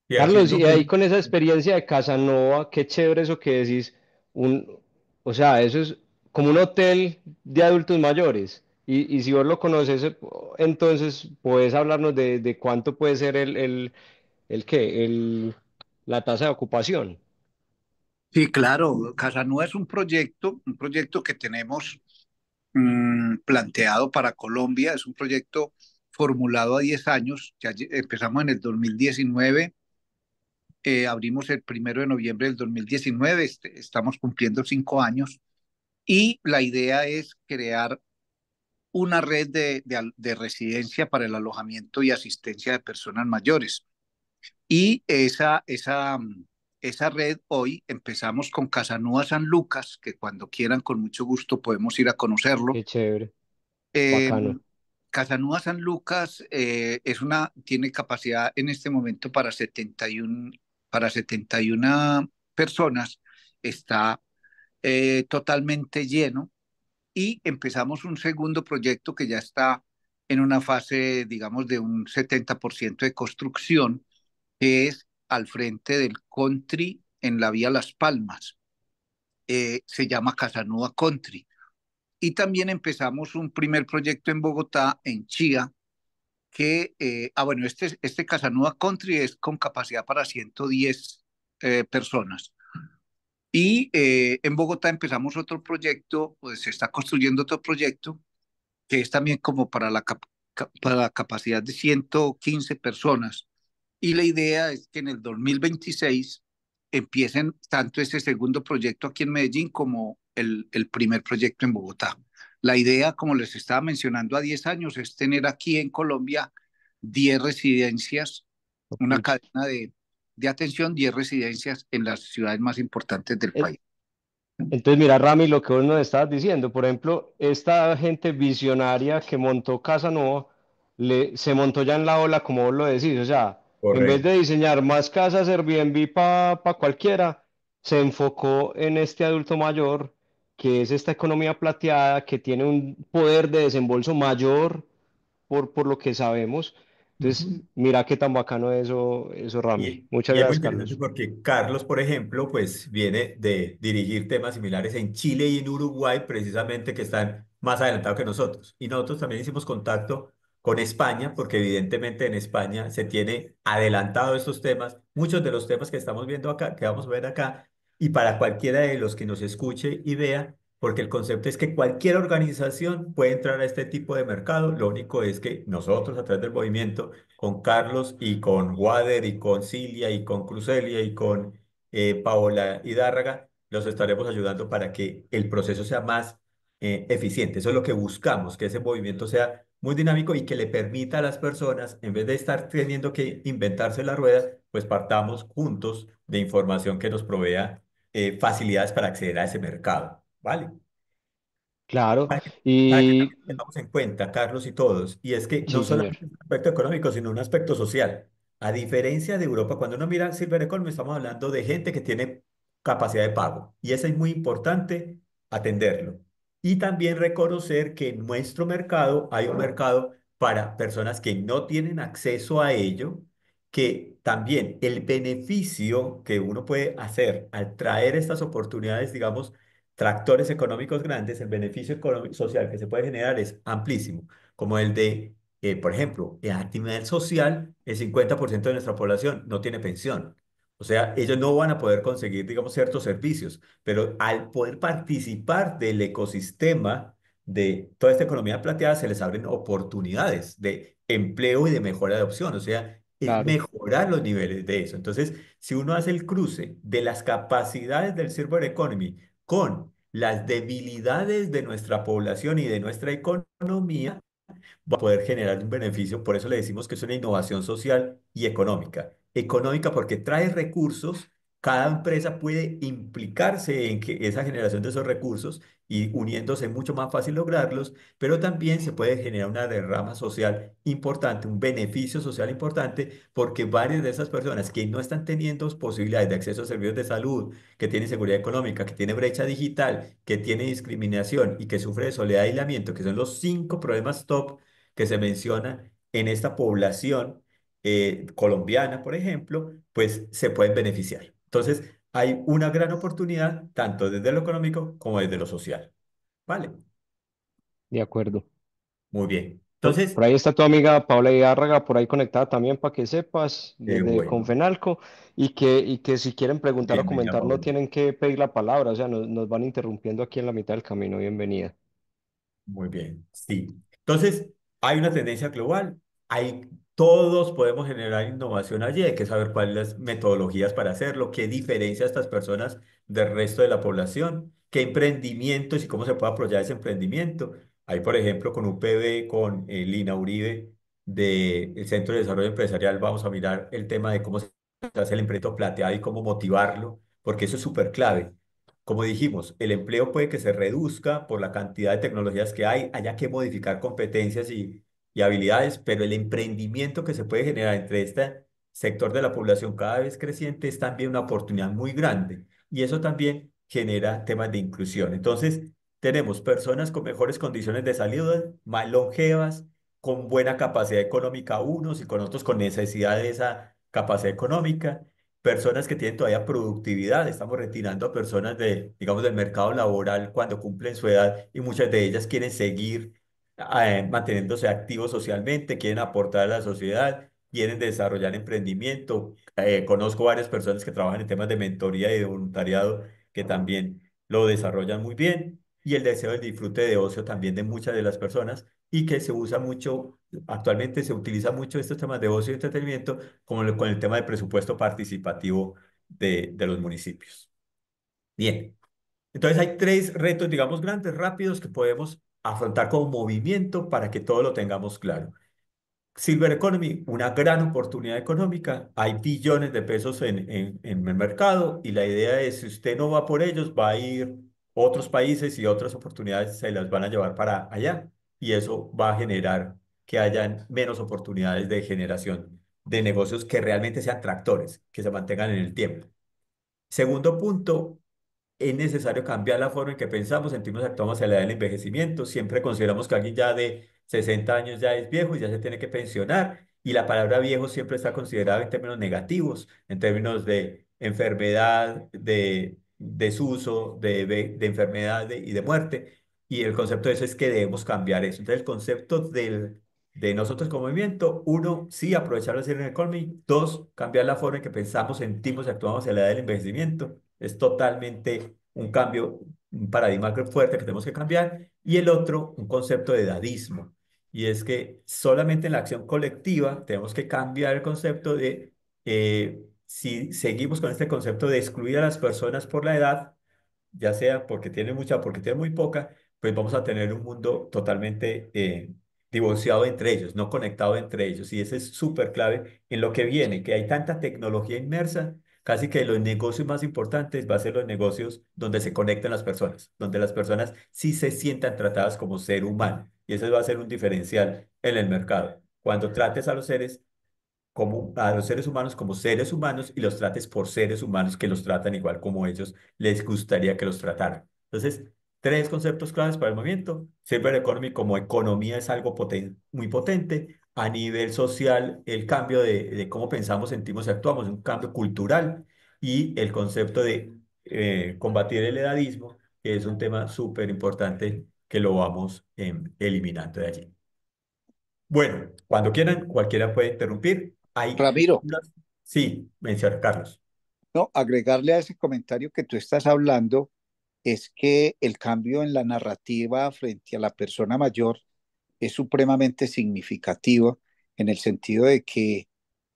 Carlos, y ahí con esa experiencia de Casanova, qué chévere eso que decís, un, o sea, eso es como un hotel de adultos mayores y, si vos lo conoces, eh, entonces puedes hablarnos de, cuánto puede ser el, el, el qué, el, la tasa de ocupación. Sí, claro, No es un proyecto, un proyecto que tenemos mm, planteado para Colombia, es un proyecto formulado a 10 años, ya empezamos en el 2019, eh, abrimos el primero de noviembre del 2019, este, estamos cumpliendo cinco años y la idea es crear una red de, residencia para el alojamiento y asistencia de personas mayores. Y esa, esa, mm, esa red hoy empezamos con Casanúa San Lucas, que cuando quieran, con mucho gusto, podemos ir a conocerlo. Qué chévere. Em, Casanúa San Lucas eh, es una, tiene capacidad en este momento para 71, para personas, está eh, totalmente lleno, y empezamos un segundo proyecto que ya está en una fase, digamos, de un 70% de construcción, que es al frente del country en la vía Las Palmas. Eh, se llama Casanova Country. Y también empezamos un primer proyecto en Bogotá, en Chía, que, eh, ah, bueno, este, este Casanova Country es con capacidad para 110 eh, personas. Y eh, en Bogotá empezamos otro proyecto, pues se está construyendo otro proyecto que es también como para la, para la capacidad de 115 personas. Y la idea es que en el 2026 empiecen tanto este segundo proyecto aquí en Medellín como el, el primer proyecto en Bogotá. La idea, como les estaba mencionando, a 10 años es tener aquí en Colombia 10 residencias, una cadena de de atención 10 residencias en las ciudades más importantes del eh, país. Entonces, mira, Rami, lo que vos nos estabas diciendo, por ejemplo, esta gente visionaria que montó Casa le, se montó ya en la ola, como vos lo decís, o sea, en vez de diseñar más casas Airbnb para cualquiera, se enfocó en este adulto mayor, que es esta economía plateada, que tiene un poder de desembolso mayor, por, por lo que sabemos, entonces, mira qué tan bacano eso, eso Rami. Muchas gracias, Carlos. Porque Carlos, por ejemplo, pues viene de dirigir temas similares en Chile y en Uruguay, precisamente que están más adelantados que nosotros. Y nosotros también hicimos contacto con España, porque evidentemente en España se tiene adelantado estos temas, muchos de los temas que estamos viendo acá, que vamos a ver acá, y para cualquiera de los que nos escuche y vea, porque el concepto es que cualquier organización puede entrar a este tipo de mercado. Lo único es que nosotros, a través del movimiento, con Carlos y con Wader y con Cilia y con Crucelia y con eh, Paola Hidárraga, los estaremos ayudando para que el proceso sea más eh, eficiente. Eso es lo que buscamos, que ese movimiento sea muy dinámico y que le permita a las personas, en vez de estar teniendo que inventarse la rueda, pues partamos juntos de información que nos provea eh, facilidades para acceder a ese mercado. ¿vale? Claro, que, y en cuenta, Carlos y todos, y es que no solo es un aspecto económico, sino un aspecto social. A diferencia de Europa, cuando uno mira Silver Economy, estamos hablando de gente que tiene capacidad de pago, y eso es muy importante atenderlo. Y también reconocer que en nuestro mercado hay un mercado para personas que no tienen acceso a ello, que también el beneficio que uno puede hacer al traer estas oportunidades, digamos, tractores económicos grandes, el beneficio social que se puede generar es amplísimo, como el de, eh, por ejemplo, en nivel social, el 50% de nuestra población no tiene pensión. O sea, ellos no van a poder conseguir, digamos, ciertos servicios, pero al poder participar del ecosistema de toda esta economía plateada, se les abren oportunidades de empleo y de mejora de opción. O sea, es mejorar los niveles de eso. Entonces, si uno hace el cruce de las capacidades del server Economy con las debilidades de nuestra población y de nuestra economía, va a poder generar un beneficio. Por eso le decimos que es una innovación social y económica. Económica porque trae recursos cada empresa puede implicarse en que esa generación de esos recursos y uniéndose mucho más fácil lograrlos, pero también se puede generar una derrama social importante, un beneficio social importante, porque varias de esas personas que no están teniendo posibilidades de acceso a servicios de salud, que tienen seguridad económica, que tienen brecha digital, que tienen discriminación y que sufren de soledad y aislamiento, que son los cinco problemas top que se mencionan en esta población eh, colombiana, por ejemplo, pues se pueden beneficiar. Entonces, hay una gran oportunidad tanto desde lo económico como desde lo social. ¿Vale? De acuerdo. Muy bien. Entonces, por ahí está tu amiga Paula Iárraga, por ahí conectada también para que sepas de, Confenalco y que, y que si quieren preguntar o comentar no tienen que pedir la palabra, o sea, nos, nos van interrumpiendo aquí en la mitad del camino. Bienvenida. Muy bien, sí. Entonces, hay una tendencia global, hay todos podemos generar innovación allí, hay que saber cuáles las metodologías para hacerlo, qué diferencia a estas personas del resto de la población, qué emprendimientos y cómo se puede apoyar ese emprendimiento. Ahí, por ejemplo, con UPB, con eh, Lina Uribe del Centro de Desarrollo Empresarial, vamos a mirar el tema de cómo se hace el emprendimiento plateado y cómo motivarlo, porque eso es súper clave. Como dijimos, el empleo puede que se reduzca por la cantidad de tecnologías que hay, haya que modificar competencias y y habilidades, pero el emprendimiento que se puede generar entre este sector de la población cada vez creciente es también una oportunidad muy grande y eso también genera temas de inclusión. Entonces, tenemos personas con mejores condiciones de salud, más longevas, con buena capacidad económica unos y con otros con necesidad de esa capacidad económica, personas que tienen todavía productividad, estamos retirando a personas de, digamos, del mercado laboral cuando cumplen su edad y muchas de ellas quieren seguir eh, manteniéndose activos socialmente, quieren aportar a la sociedad, quieren desarrollar emprendimiento. Eh, conozco varias personas que trabajan en temas de mentoría y de voluntariado que también lo desarrollan muy bien y el deseo del disfrute de ocio también de muchas de las personas y que se usa mucho, actualmente se utiliza mucho estos temas de ocio y entretenimiento como con el tema del presupuesto participativo de, de los municipios. Bien, entonces hay tres retos, digamos, grandes, rápidos que podemos afrontar con movimiento para que todo lo tengamos claro. Silver Economy, una gran oportunidad económica, hay billones de pesos en, en, el mercado y la idea es, si usted no va por ellos, va a ir otros países y otras oportunidades se las van a llevar para allá y eso va a generar que hayan menos oportunidades de generación de negocios que realmente sean tractores, que se mantengan en el tiempo. Segundo punto, es necesario cambiar la forma en que pensamos, sentimos, actuamos a la edad del envejecimiento. Siempre consideramos que alguien ya de 60 años ya es viejo y ya se tiene que pensionar. Y la palabra viejo siempre está considerada en términos negativos, en términos de enfermedad, de desuso, de, enfermedad y de muerte. Y el concepto de eso es que debemos cambiar eso. Entonces, el concepto del, de nosotros como movimiento, uno, sí, aprovechar la en economy. Dos, cambiar la forma en que pensamos, sentimos y actuamos en la edad del envejecimiento es totalmente un cambio, un paradigma fuerte que tenemos que cambiar. Y el otro, un concepto de edadismo, Y es que solamente en la acción colectiva tenemos que cambiar el concepto de, eh, si seguimos con este concepto de excluir a las personas por la edad, ya sea porque tiene mucha, o porque tiene muy poca, pues vamos a tener un mundo totalmente eh, divorciado entre ellos, no conectado entre ellos. Y ese es súper clave en lo que viene, que hay tanta tecnología inmersa Casi que los negocios más importantes va a ser los negocios donde se conectan las personas, donde las personas sí se sientan tratadas como ser humano. Y eso va a ser un diferencial en el mercado. Cuando trates a los seres como a los seres humanos como seres humanos y los trates por seres humanos que los tratan igual como ellos les gustaría que los trataran. Entonces, tres conceptos claves para el movimiento. Silver Economy como economía es algo muy potente a nivel social el cambio de, cómo pensamos, sentimos y actuamos, un cambio cultural y el concepto de eh, combatir el edadismo, es un tema súper importante que lo vamos em, eliminando de allí. Bueno, cuando quieran, cualquiera puede interrumpir. Ramiro. Sí, menciona Carlos. No, agregarle a ese comentario que tú estás hablando es que el cambio en la narrativa frente a la persona mayor es supremamente significativo en el sentido de que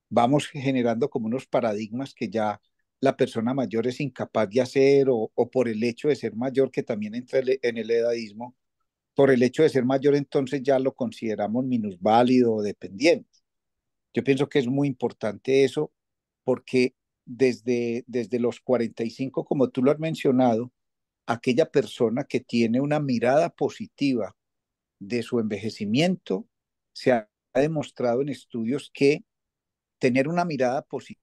vamos generando como unos paradigmas que ya la persona mayor es incapaz de hacer o, por el hecho de ser mayor, que también entra en el edadismo, por el hecho de ser mayor entonces ya lo consideramos minusválido o dependiente. Yo pienso que es muy importante eso porque desde, desde los 45, como tú lo has mencionado, aquella persona que tiene una mirada positiva de su envejecimiento, se ha demostrado en estudios que tener una mirada positiva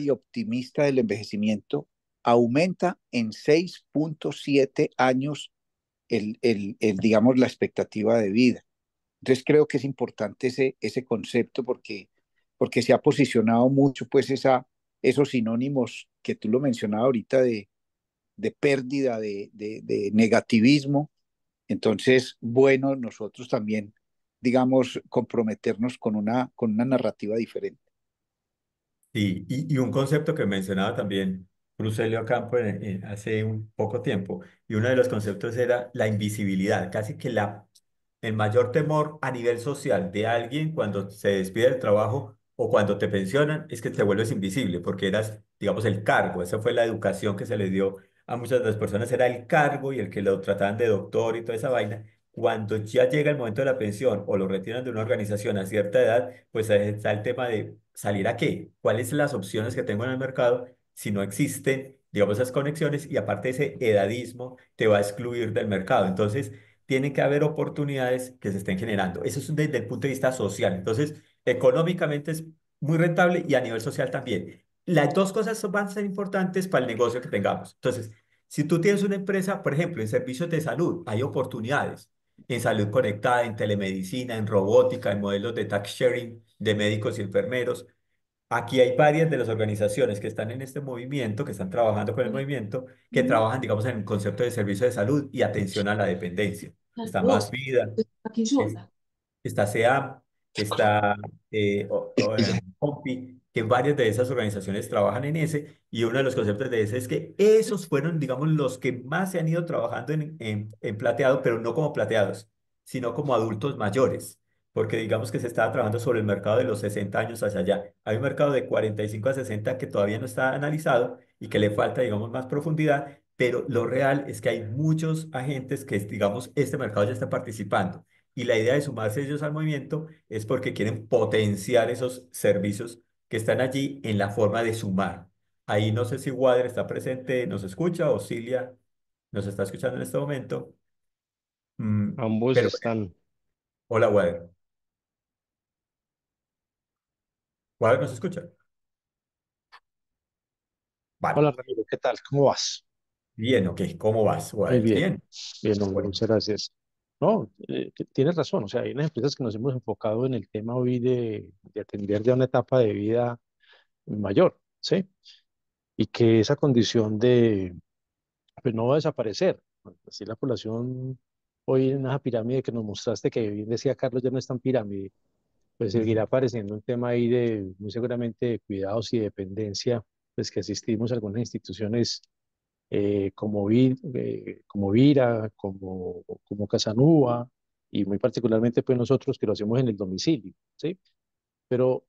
y optimista del envejecimiento aumenta en 6.7 años el, el, digamos, la expectativa de vida. Entonces creo que es importante ese, ese concepto porque, porque se ha posicionado mucho pues esa, esos sinónimos que tú lo mencionabas ahorita de, de pérdida, de, de, de negativismo, entonces, bueno, nosotros también, digamos, comprometernos con una, con una narrativa diferente. Sí, y, y un concepto que mencionaba también Bruselio Campo hace un poco tiempo, y uno de los conceptos era la invisibilidad, casi que la, el mayor temor a nivel social de alguien cuando se despide del trabajo o cuando te pensionan es que te vuelves invisible, porque eras, digamos, el cargo, esa fue la educación que se le dio a muchas de las personas era el cargo y el que lo trataban de doctor y toda esa vaina. Cuando ya llega el momento de la pensión o lo retiran de una organización a cierta edad, pues está el tema de salir a qué, cuáles son las opciones que tengo en el mercado si no existen, digamos, esas conexiones y aparte ese edadismo te va a excluir del mercado. Entonces, tiene que haber oportunidades que se estén generando. Eso es desde el punto de vista social. Entonces, económicamente es muy rentable y a nivel social también las dos cosas van a ser importantes para el negocio que tengamos. Entonces, si tú tienes una empresa, por ejemplo, en servicios de salud, hay oportunidades en salud conectada, en telemedicina, en robótica, en modelos de tax sharing de médicos y enfermeros. Aquí hay varias de las organizaciones que están en este movimiento, que están trabajando con el movimiento, que trabajan, digamos, en el concepto de servicio de salud y atención a la dependencia. Está Más Vida, está SEAM, está eh, eh que varias de esas organizaciones trabajan en ese, y uno de los conceptos de ese es que esos fueron, digamos, los que más se han ido trabajando en, en, plateado, pero no como plateados, sino como adultos mayores, porque digamos que se estaba trabajando sobre el mercado de los 60 años hacia allá. Hay un mercado de 45 a 60 que todavía no está analizado y que le falta, digamos, más profundidad, pero lo real es que hay muchos agentes que, digamos, este mercado ya está participando. Y la idea de sumarse ellos al movimiento es porque quieren potenciar esos servicios que están allí en la forma de sumar. Ahí no sé si Wader está presente, nos escucha, o Silvia nos está escuchando en este momento. Mm, Ambos están. Hola, Wader. Wader, ¿nos escucha? Hola, Ramiro, ¿qué tal? ¿Cómo vas? Bien, ok, ¿cómo vas, Muy bien. Bien, muchas gracias. No, eh, tienes razón, o sea, hay unas empresas que nos hemos enfocado en el tema hoy de, de atender ya una etapa de vida mayor, ¿sí? Y que esa condición de, pues no va a desaparecer. Así la población hoy en esa pirámide que nos mostraste, que bien decía Carlos, ya no es tan pirámide, pues seguirá apareciendo un tema ahí de, muy seguramente, de cuidados y dependencia, pues que asistimos a algunas instituciones eh, como, eh, como Vira, como, como casanúa y muy particularmente pues nosotros que lo hacemos en el domicilio, ¿sí? Pero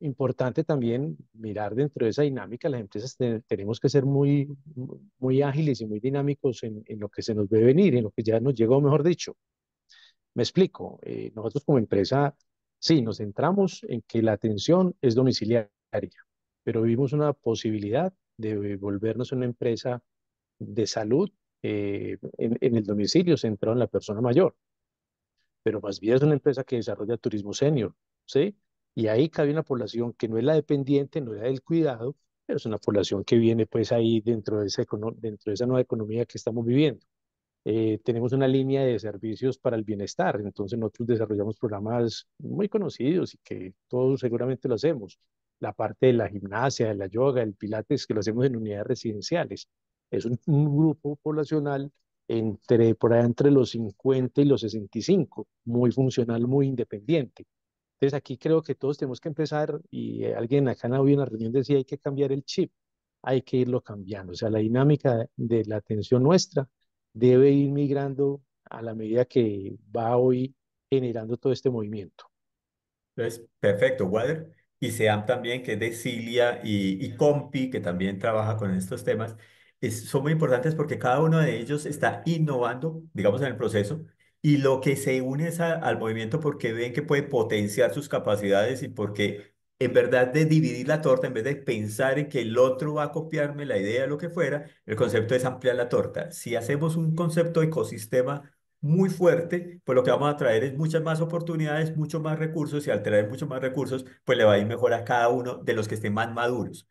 importante también mirar dentro de esa dinámica, las empresas tenemos que ser muy, muy ágiles y muy dinámicos en, en, lo que se nos ve venir, en lo que ya nos llegó, mejor dicho. Me explico, eh, nosotros como empresa, sí, nos centramos en que la atención es domiciliaria, pero vimos una posibilidad de volvernos una empresa de salud eh, en, el domicilio centrado en la persona mayor, pero más bien es una empresa que desarrolla turismo senior, ¿sí? Y ahí cabe una población que no es la dependiente, no es la del cuidado, pero es una población que viene pues ahí dentro de, dentro de esa nueva economía que estamos viviendo. Eh, tenemos una línea de servicios para el bienestar, entonces nosotros desarrollamos programas muy conocidos y que todos seguramente lo hacemos, la parte de la gimnasia, de la yoga, el pilates, que lo hacemos en unidades residenciales. Es un, grupo poblacional entre, por ahí, entre los 50 y los 65, muy funcional, muy independiente. Entonces aquí creo que todos tenemos que empezar, y eh, alguien acá en la reunión decía, hay que cambiar el chip, hay que irlo cambiando. O sea, la dinámica de la atención nuestra debe ir migrando a la medida que va hoy generando todo este movimiento. Entonces, perfecto, Wader y SEAM también, que es de Cilia, y, Compi, que también trabaja con estos temas, es, son muy importantes porque cada uno de ellos está innovando, digamos, en el proceso, y lo que se une es al movimiento porque ven que puede potenciar sus capacidades y porque en verdad de dividir la torta, en vez de pensar en que el otro va a copiarme la idea, lo que fuera, el concepto es ampliar la torta. Si hacemos un concepto ecosistema muy fuerte, pues lo que vamos a traer es muchas más oportunidades, muchos más recursos y al traer muchos más recursos, pues le va a ir mejor a cada uno de los que estén más maduros.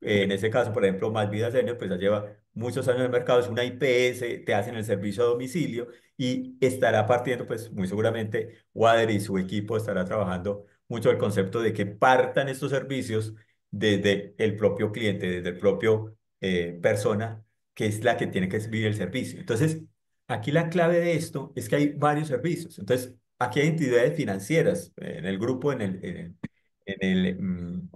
Eh, en ese caso, por ejemplo, Más Vida Senior, pues ya lleva muchos años en el mercado, es una IPS, te hacen el servicio a domicilio y estará partiendo, pues muy seguramente Wader y su equipo estará trabajando mucho el concepto de que partan estos servicios desde el propio cliente, desde el propio eh, persona, que es la que tiene que vivir el servicio. Entonces, Aquí la clave de esto es que hay varios servicios. Entonces, aquí hay entidades financieras eh, en el grupo, en, el, en, el, mm,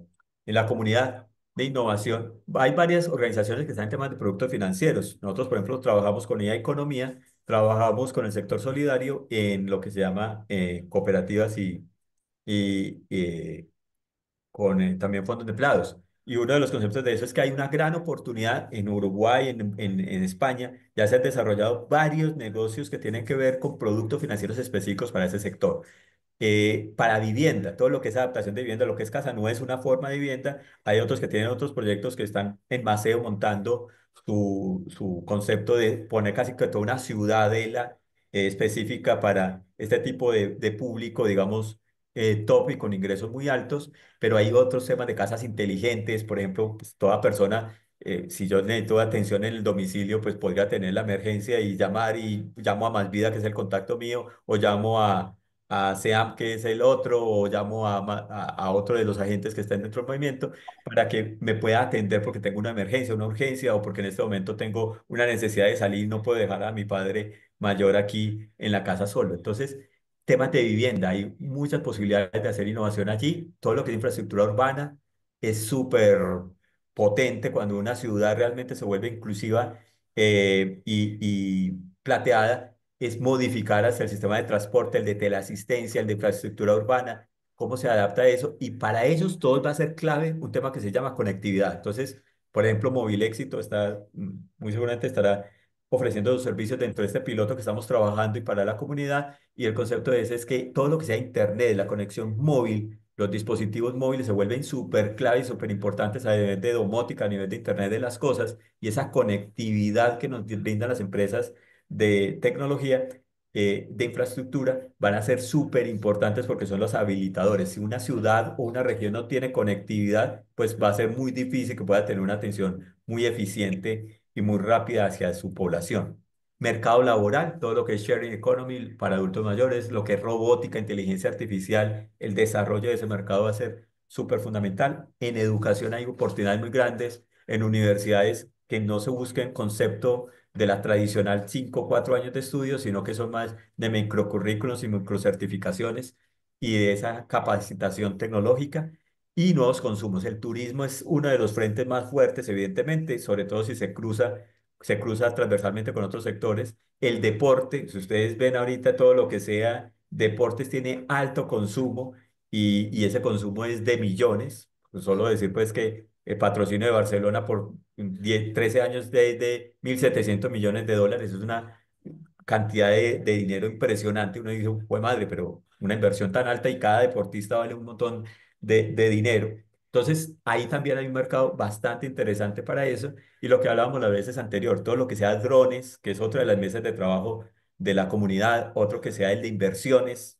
en, la comunidad de innovación. Hay varias organizaciones que están en temas de productos financieros. Nosotros, por ejemplo, trabajamos con IA Economía, trabajamos con el sector solidario en lo que se llama eh, cooperativas y, y eh, con también fondos de empleados. Y uno de los conceptos de eso es que hay una gran oportunidad en Uruguay, en, en, España. Ya se han desarrollado varios negocios que tienen que ver con productos financieros específicos para ese sector. Eh, para vivienda, todo lo que es adaptación de vivienda, lo que es casa no es una forma de vivienda. Hay otros que tienen otros proyectos que están en Maceo montando su, su concepto de poner casi que toda una ciudadela eh, específica para este tipo de público, digamos, eh, top y con ingresos muy altos, pero hay otros temas de casas inteligentes, por ejemplo, pues, toda persona, eh, si yo necesito atención en el domicilio, pues podría tener la emergencia y llamar y llamo a Más Vida, que es el contacto mío, o llamo a, a SEAM, que es el otro, o llamo a, otro de los agentes que está en del movimiento para que me pueda atender porque tengo una emergencia, una urgencia, o porque en este momento tengo una necesidad de salir, y no puedo dejar a mi padre mayor aquí en la casa solo. Entonces, Temas de vivienda, hay muchas posibilidades de hacer innovación allí. Todo lo que es infraestructura urbana es súper potente cuando una ciudad realmente se vuelve inclusiva eh, y, plateada, es modificar hacia el sistema de transporte, el de teleasistencia, el de infraestructura urbana, cómo se adapta a eso. Y para ellos todo va a ser clave un tema que se llama conectividad. Entonces, por ejemplo, Móvil Éxito está, mm, muy seguramente estará ofreciendo los servicios dentro de este piloto que estamos trabajando y para la comunidad. Y el concepto de ese es que todo lo que sea Internet, la conexión móvil, los dispositivos móviles se vuelven súper clave y súper importantes a nivel de domótica, a nivel de Internet de las cosas y esa conectividad que nos brindan las empresas de tecnología, eh, de infraestructura, van a ser súper importantes porque son los habilitadores. Si una ciudad o una región no tiene conectividad, pues va a ser muy difícil que pueda tener una atención muy eficiente y muy rápida hacia su población. Mercado laboral, todo lo que es sharing economy para adultos mayores, lo que es robótica, inteligencia artificial, el desarrollo de ese mercado va a ser súper fundamental. En educación hay oportunidades muy grandes, en universidades que no se busquen concepto de la tradicional 5 o 4 años de estudio, sino que son más de microcurrículos y microcertificaciones y de esa capacitación tecnológica y nuevos consumos. El turismo es uno de los frentes más fuertes, evidentemente, sobre todo si se cruza, se cruza transversalmente con otros sectores. El deporte, si ustedes ven ahorita todo lo que sea deportes, tiene alto consumo y, y ese consumo es de millones. Pues solo decir pues que el patrocinio de Barcelona por 13 años de, de 1.700 millones de dólares es una cantidad de, de dinero impresionante. Uno dice, fue madre, pero una inversión tan alta y cada deportista vale un montón de, dinero. Entonces, ahí también hay un mercado bastante interesante para eso. Y lo que hablábamos las veces anterior, todo lo que sea drones, que es otra de las mesas de trabajo de la comunidad, otro que sea el de inversiones.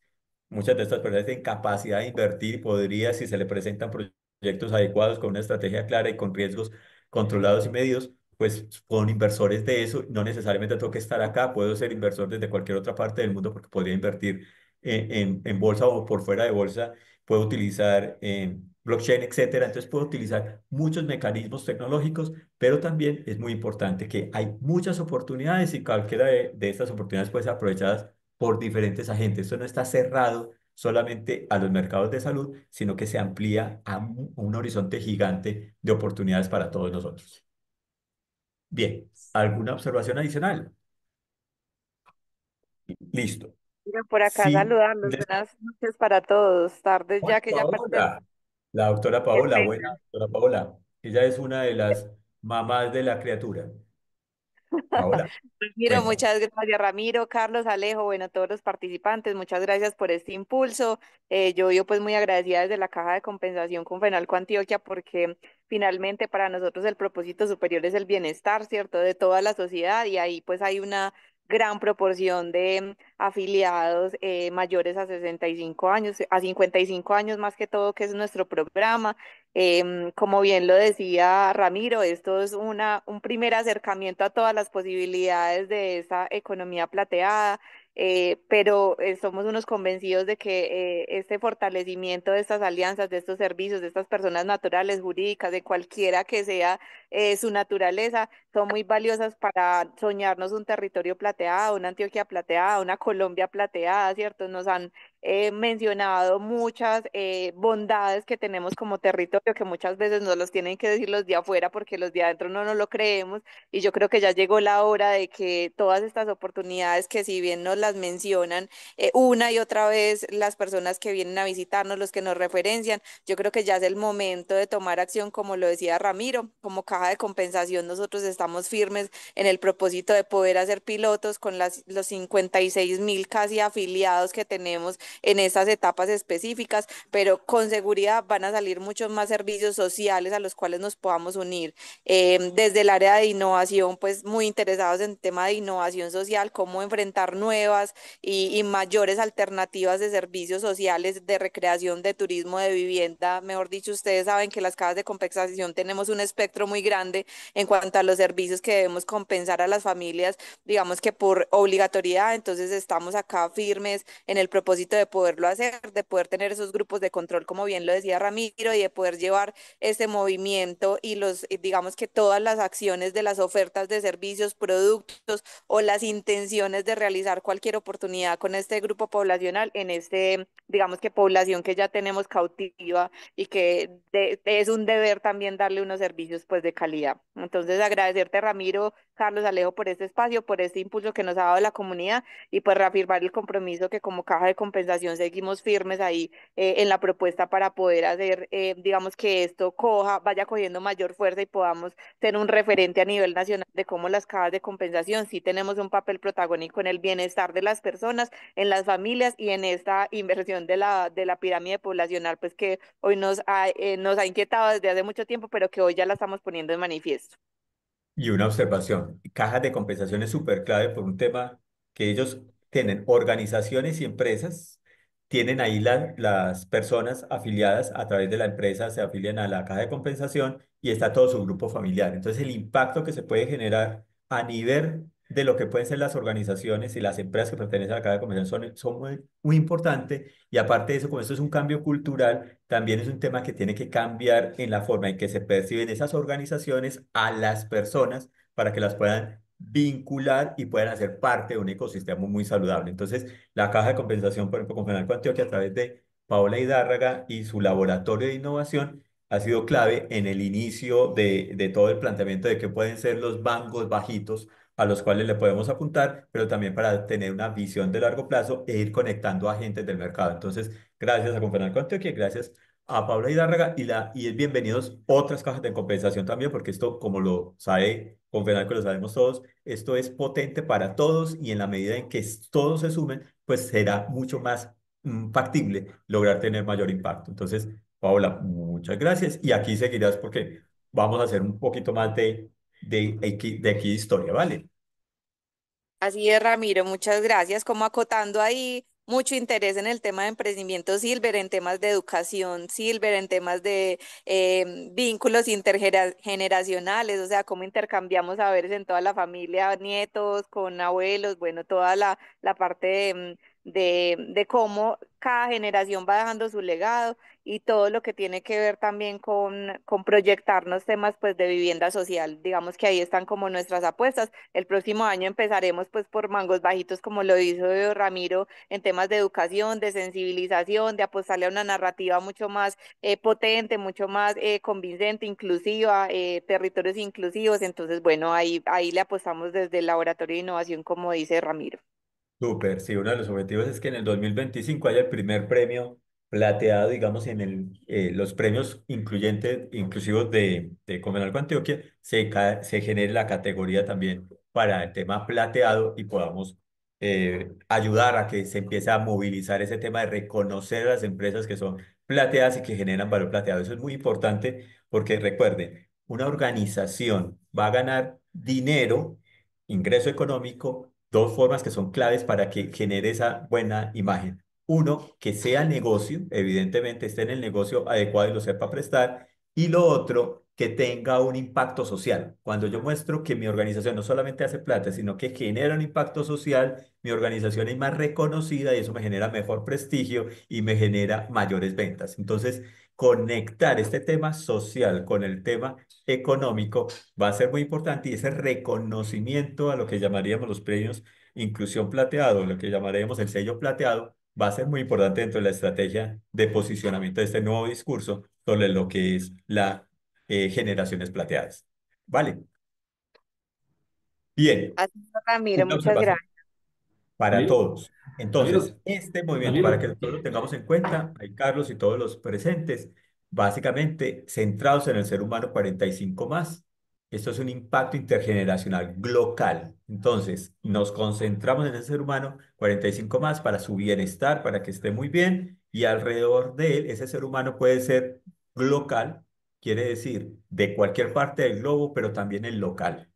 Muchas de estas personas tienen capacidad de invertir y podría, si se le presentan proyectos adecuados con una estrategia clara y con riesgos controlados y medidos, pues son inversores de eso. No necesariamente tengo que estar acá, puedo ser inversor desde cualquier otra parte del mundo porque podría invertir eh, en bolsa o por fuera de bolsa puedo utilizar eh, blockchain, etcétera. Entonces puedo utilizar muchos mecanismos tecnológicos, pero también es muy importante que hay muchas oportunidades y cualquiera de, estas oportunidades puede ser aprovechadas por diferentes agentes. Esto no está cerrado solamente a los mercados de salud, sino que se amplía a un horizonte gigante de oportunidades para todos nosotros. Bien, ¿alguna observación adicional? Listo por acá Sí, Buenas noches para todos. Tardes ya que ya la doctora Paola, buena doctora Paola. Ella es una de las mamás de la criatura. Paola, muchas gracias, Ramiro, Carlos, Alejo, bueno, todos los participantes, muchas gracias por este impulso. Eh, yo, yo pues muy agradecida desde la Caja de Compensación con Fenalco Antioquia porque finalmente para nosotros el propósito superior es el bienestar, ¿cierto?, de toda la sociedad y ahí pues hay una gran proporción de afiliados eh, mayores a 65 años, eh, a 55 años más que todo, que es nuestro programa. Em, como bien lo decía Ramiro, esto es una, un primer acercamiento a todas las posibilidades de esa economía plateada, eh, pero eh, somos unos convencidos de que eh, este fortalecimiento de estas alianzas, de estos servicios, de estas personas naturales, jurídicas, de cualquiera que sea su naturaleza, son muy valiosas para soñarnos un territorio plateado, una Antioquia plateada, una Colombia plateada, ¿cierto? Nos han He mencionado muchas eh, bondades que tenemos como territorio, que muchas veces nos los tienen que decir los de afuera porque los de adentro no nos lo creemos. Y yo creo que ya llegó la hora de que todas estas oportunidades que si bien nos las mencionan eh, una y otra vez las personas que vienen a visitarnos, los que nos referencian, yo creo que ya es el momento de tomar acción, como lo decía Ramiro, como caja de compensación nosotros estamos firmes en el propósito de poder hacer pilotos con las, los 56 mil casi afiliados que tenemos en estas etapas específicas, pero con seguridad van a salir muchos más servicios sociales a los cuales nos podamos unir. Em, desde el área de innovación, pues muy interesados en el tema de innovación social, cómo enfrentar nuevas y, y mayores alternativas de servicios sociales, de recreación, de turismo, de vivienda. Mejor dicho, ustedes saben que las casas de compensación tenemos un espectro muy grande en cuanto a los servicios que debemos compensar a las familias, digamos que por obligatoriedad. Entonces estamos acá firmes en el propósito de poderlo hacer, de poder tener esos grupos de control, como bien lo decía Ramiro, y de poder llevar ese movimiento y los, digamos que todas las acciones de las ofertas de servicios, productos o las intenciones de realizar cualquier oportunidad con este grupo poblacional en este, digamos que población que ya tenemos cautiva y que es un deber también darle unos servicios pues de calidad. Entonces agradecerte Ramiro, Carlos Alejo por este espacio, por este impulso que nos ha dado la comunidad y pues reafirmar el compromiso que como caja de compensación seguimos firmes ahí eh, en la propuesta para poder hacer, eh, digamos, que esto coja, vaya cogiendo mayor fuerza y podamos ser un referente a nivel nacional de cómo las cajas de compensación sí tenemos un papel protagónico en el bienestar de las personas, en las familias y en esta inversión de la, de la pirámide poblacional, pues que hoy nos ha, eh, nos ha inquietado desde hace mucho tiempo, pero que hoy ya la estamos poniendo en manifiesto. Y una observación, cajas de compensación es súper clave por un tema que ellos tienen organizaciones y empresas tienen ahí las personas afiliadas a través de la empresa, se afilian a la caja de compensación y está todo su grupo familiar. Entonces el impacto que se puede generar a nivel de lo que pueden ser las organizaciones y las empresas que pertenecen a la caja de compensación son, muy, muy importantes y aparte de eso, como esto es un cambio cultural, también es un tema que tiene que cambiar en la forma en que se perciben esas organizaciones a las personas para que las puedan vincular y puedan hacer parte de un ecosistema muy saludable. Entonces, la caja de compensación, por ejemplo, con Antioquia, a través de Paola Hidárraga y su laboratorio de innovación, ha sido clave en el inicio de, todo el planteamiento de qué pueden ser los bancos bajitos a los cuales le podemos apuntar, pero también para tener una visión de largo plazo e ir conectando a agentes del mercado. Entonces, gracias a Confenalco Antioquia, gracias a Paola Hidárraga y, la, y bienvenidos otras cajas de compensación también, porque esto, como lo sabe verdad que lo sabemos todos, esto es potente para todos y en la medida en que todos se sumen, pues será mucho más mm, factible lograr tener mayor impacto. Entonces, Paola, muchas gracias y aquí seguirás porque vamos a hacer un poquito más de, de, de aquí historia, ¿vale? Así es, Ramiro, muchas gracias. Como acotando ahí mucho interés en el tema de emprendimiento Silver, en temas de educación Silver, en temas de em, vínculos intergeneracionales, o sea, cómo intercambiamos saberes en toda la familia, nietos, con abuelos, bueno, toda la, la parte de em, de, cómo cada generación va dejando su legado y todo lo que tiene que ver también con, proyectarnos temas pues de vivienda social. Digamos que ahí están como nuestras apuestas. El próximo año empezaremos pues por mangos bajitos como lo hizo Ramiro en temas de educación, de sensibilización, de apostarle a una narrativa mucho más eh, potente, mucho más eh, convincente, inclusiva, eh, territorios inclusivos. Entonces, bueno, ahí, ahí le apostamos desde el Laboratorio de Innovación, como dice Ramiro. Super, sí, uno de los objetivos es que en el 2025 haya el primer premio plateado, digamos, en el, eh, los premios incluyentes, inclusivos de, de Comenalco Antioquia, se, se genere la categoría también para el tema plateado y podamos eh, ayudar a que se empiece a movilizar ese tema de reconocer las empresas que son plateadas y que generan valor plateado. Eso es muy importante porque recuerde una organización va a ganar dinero, ingreso económico, dos formas que son claves para que genere esa buena imagen. Uno, que sea negocio, evidentemente esté en el negocio adecuado y lo sepa prestar. Y lo otro, que tenga un impacto social. Cuando yo muestro que mi organización no solamente hace plata, sino que genera un impacto social, mi organización es más reconocida y eso me genera mejor prestigio y me genera mayores ventas. Entonces, conectar este tema social con el tema económico va a ser muy importante y ese reconocimiento a lo que llamaríamos los premios inclusión plateado, lo que llamaríamos el sello plateado, va a ser muy importante dentro de la estrategia de posicionamiento de este nuevo discurso sobre lo que es la eh, generaciones plateadas. ¿Vale? Bien. Así es, Ramiro, muchas gracias para todos. Entonces, este movimiento, para que todos lo tengamos en cuenta, hay Carlos y todos los presentes, básicamente centrados en el ser humano 45 más. Esto es un impacto intergeneracional global. Entonces, nos concentramos en el ser humano 45 más para su bienestar, para que esté muy bien y alrededor de él, ese ser humano puede ser local, quiere decir de cualquier parte del globo, pero también el local.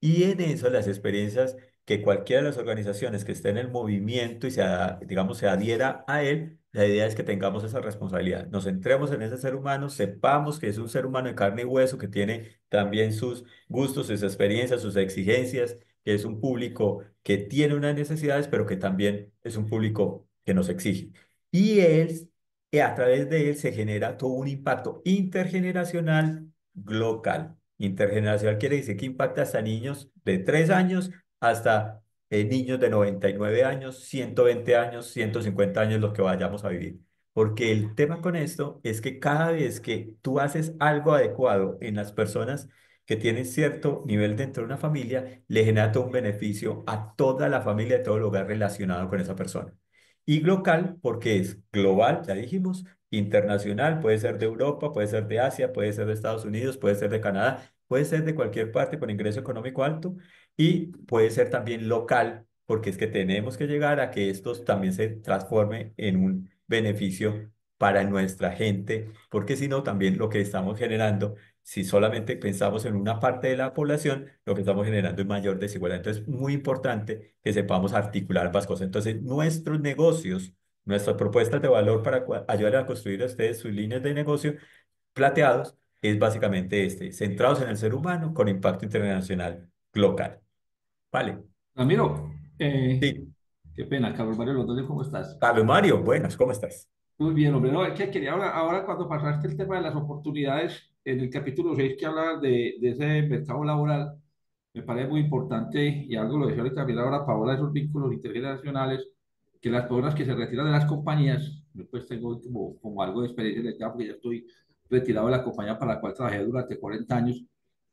Y en eso las experiencias que cualquiera de las organizaciones que esté en el movimiento y se, digamos, se adhiera a él, la idea es que tengamos esa responsabilidad, nos centremos en ese ser humano, sepamos que es un ser humano de carne y hueso, que tiene también sus gustos, sus experiencias, sus exigencias, que es un público que tiene unas necesidades, pero que también es un público que nos exige. Y él, eh, a través de él se genera todo un impacto intergeneracional local. Intergeneracional quiere decir que impacta hasta niños de tres años hasta eh, niños de 99 años, 120 años, 150 años, los que vayamos a vivir. Porque el tema con esto es que cada vez que tú haces algo adecuado en las personas que tienen cierto nivel dentro de una familia, le genera un beneficio a toda la familia, de todo el relacionado con esa persona. Y local, porque es global, ya dijimos, internacional, puede ser de Europa, puede ser de Asia, puede ser de Estados Unidos, puede ser de Canadá, puede ser de cualquier parte con ingreso económico alto, y puede ser también local, porque es que tenemos que llegar a que esto también se transforme en un beneficio para nuestra gente, porque si no, también lo que estamos generando, si solamente pensamos en una parte de la población, lo que estamos generando es mayor desigualdad. Entonces, muy importante que sepamos articular las cosas. Entonces, nuestros negocios, nuestras propuestas de valor para ayudar a construir a ustedes sus líneas de negocio plateados, es básicamente este, centrados en el ser humano con impacto internacional local. Vale. Ramiro, eh, sí. qué pena, Carlos Mario Londoño, ¿cómo estás? Carlos Mario, buenas, ¿cómo estás? Muy bien, hombre. No, es que quería ahora, cuando pasaste el tema de las oportunidades, en el capítulo 6 que habla de, de, ese mercado laboral, me parece muy importante, y algo lo decía también ahora Paola, esos vínculos intergeneracionales, que las personas que se retiran de las compañías, yo pues tengo como, algo de experiencia en el que ya estoy retirado de la compañía para la cual trabajé durante 40 años,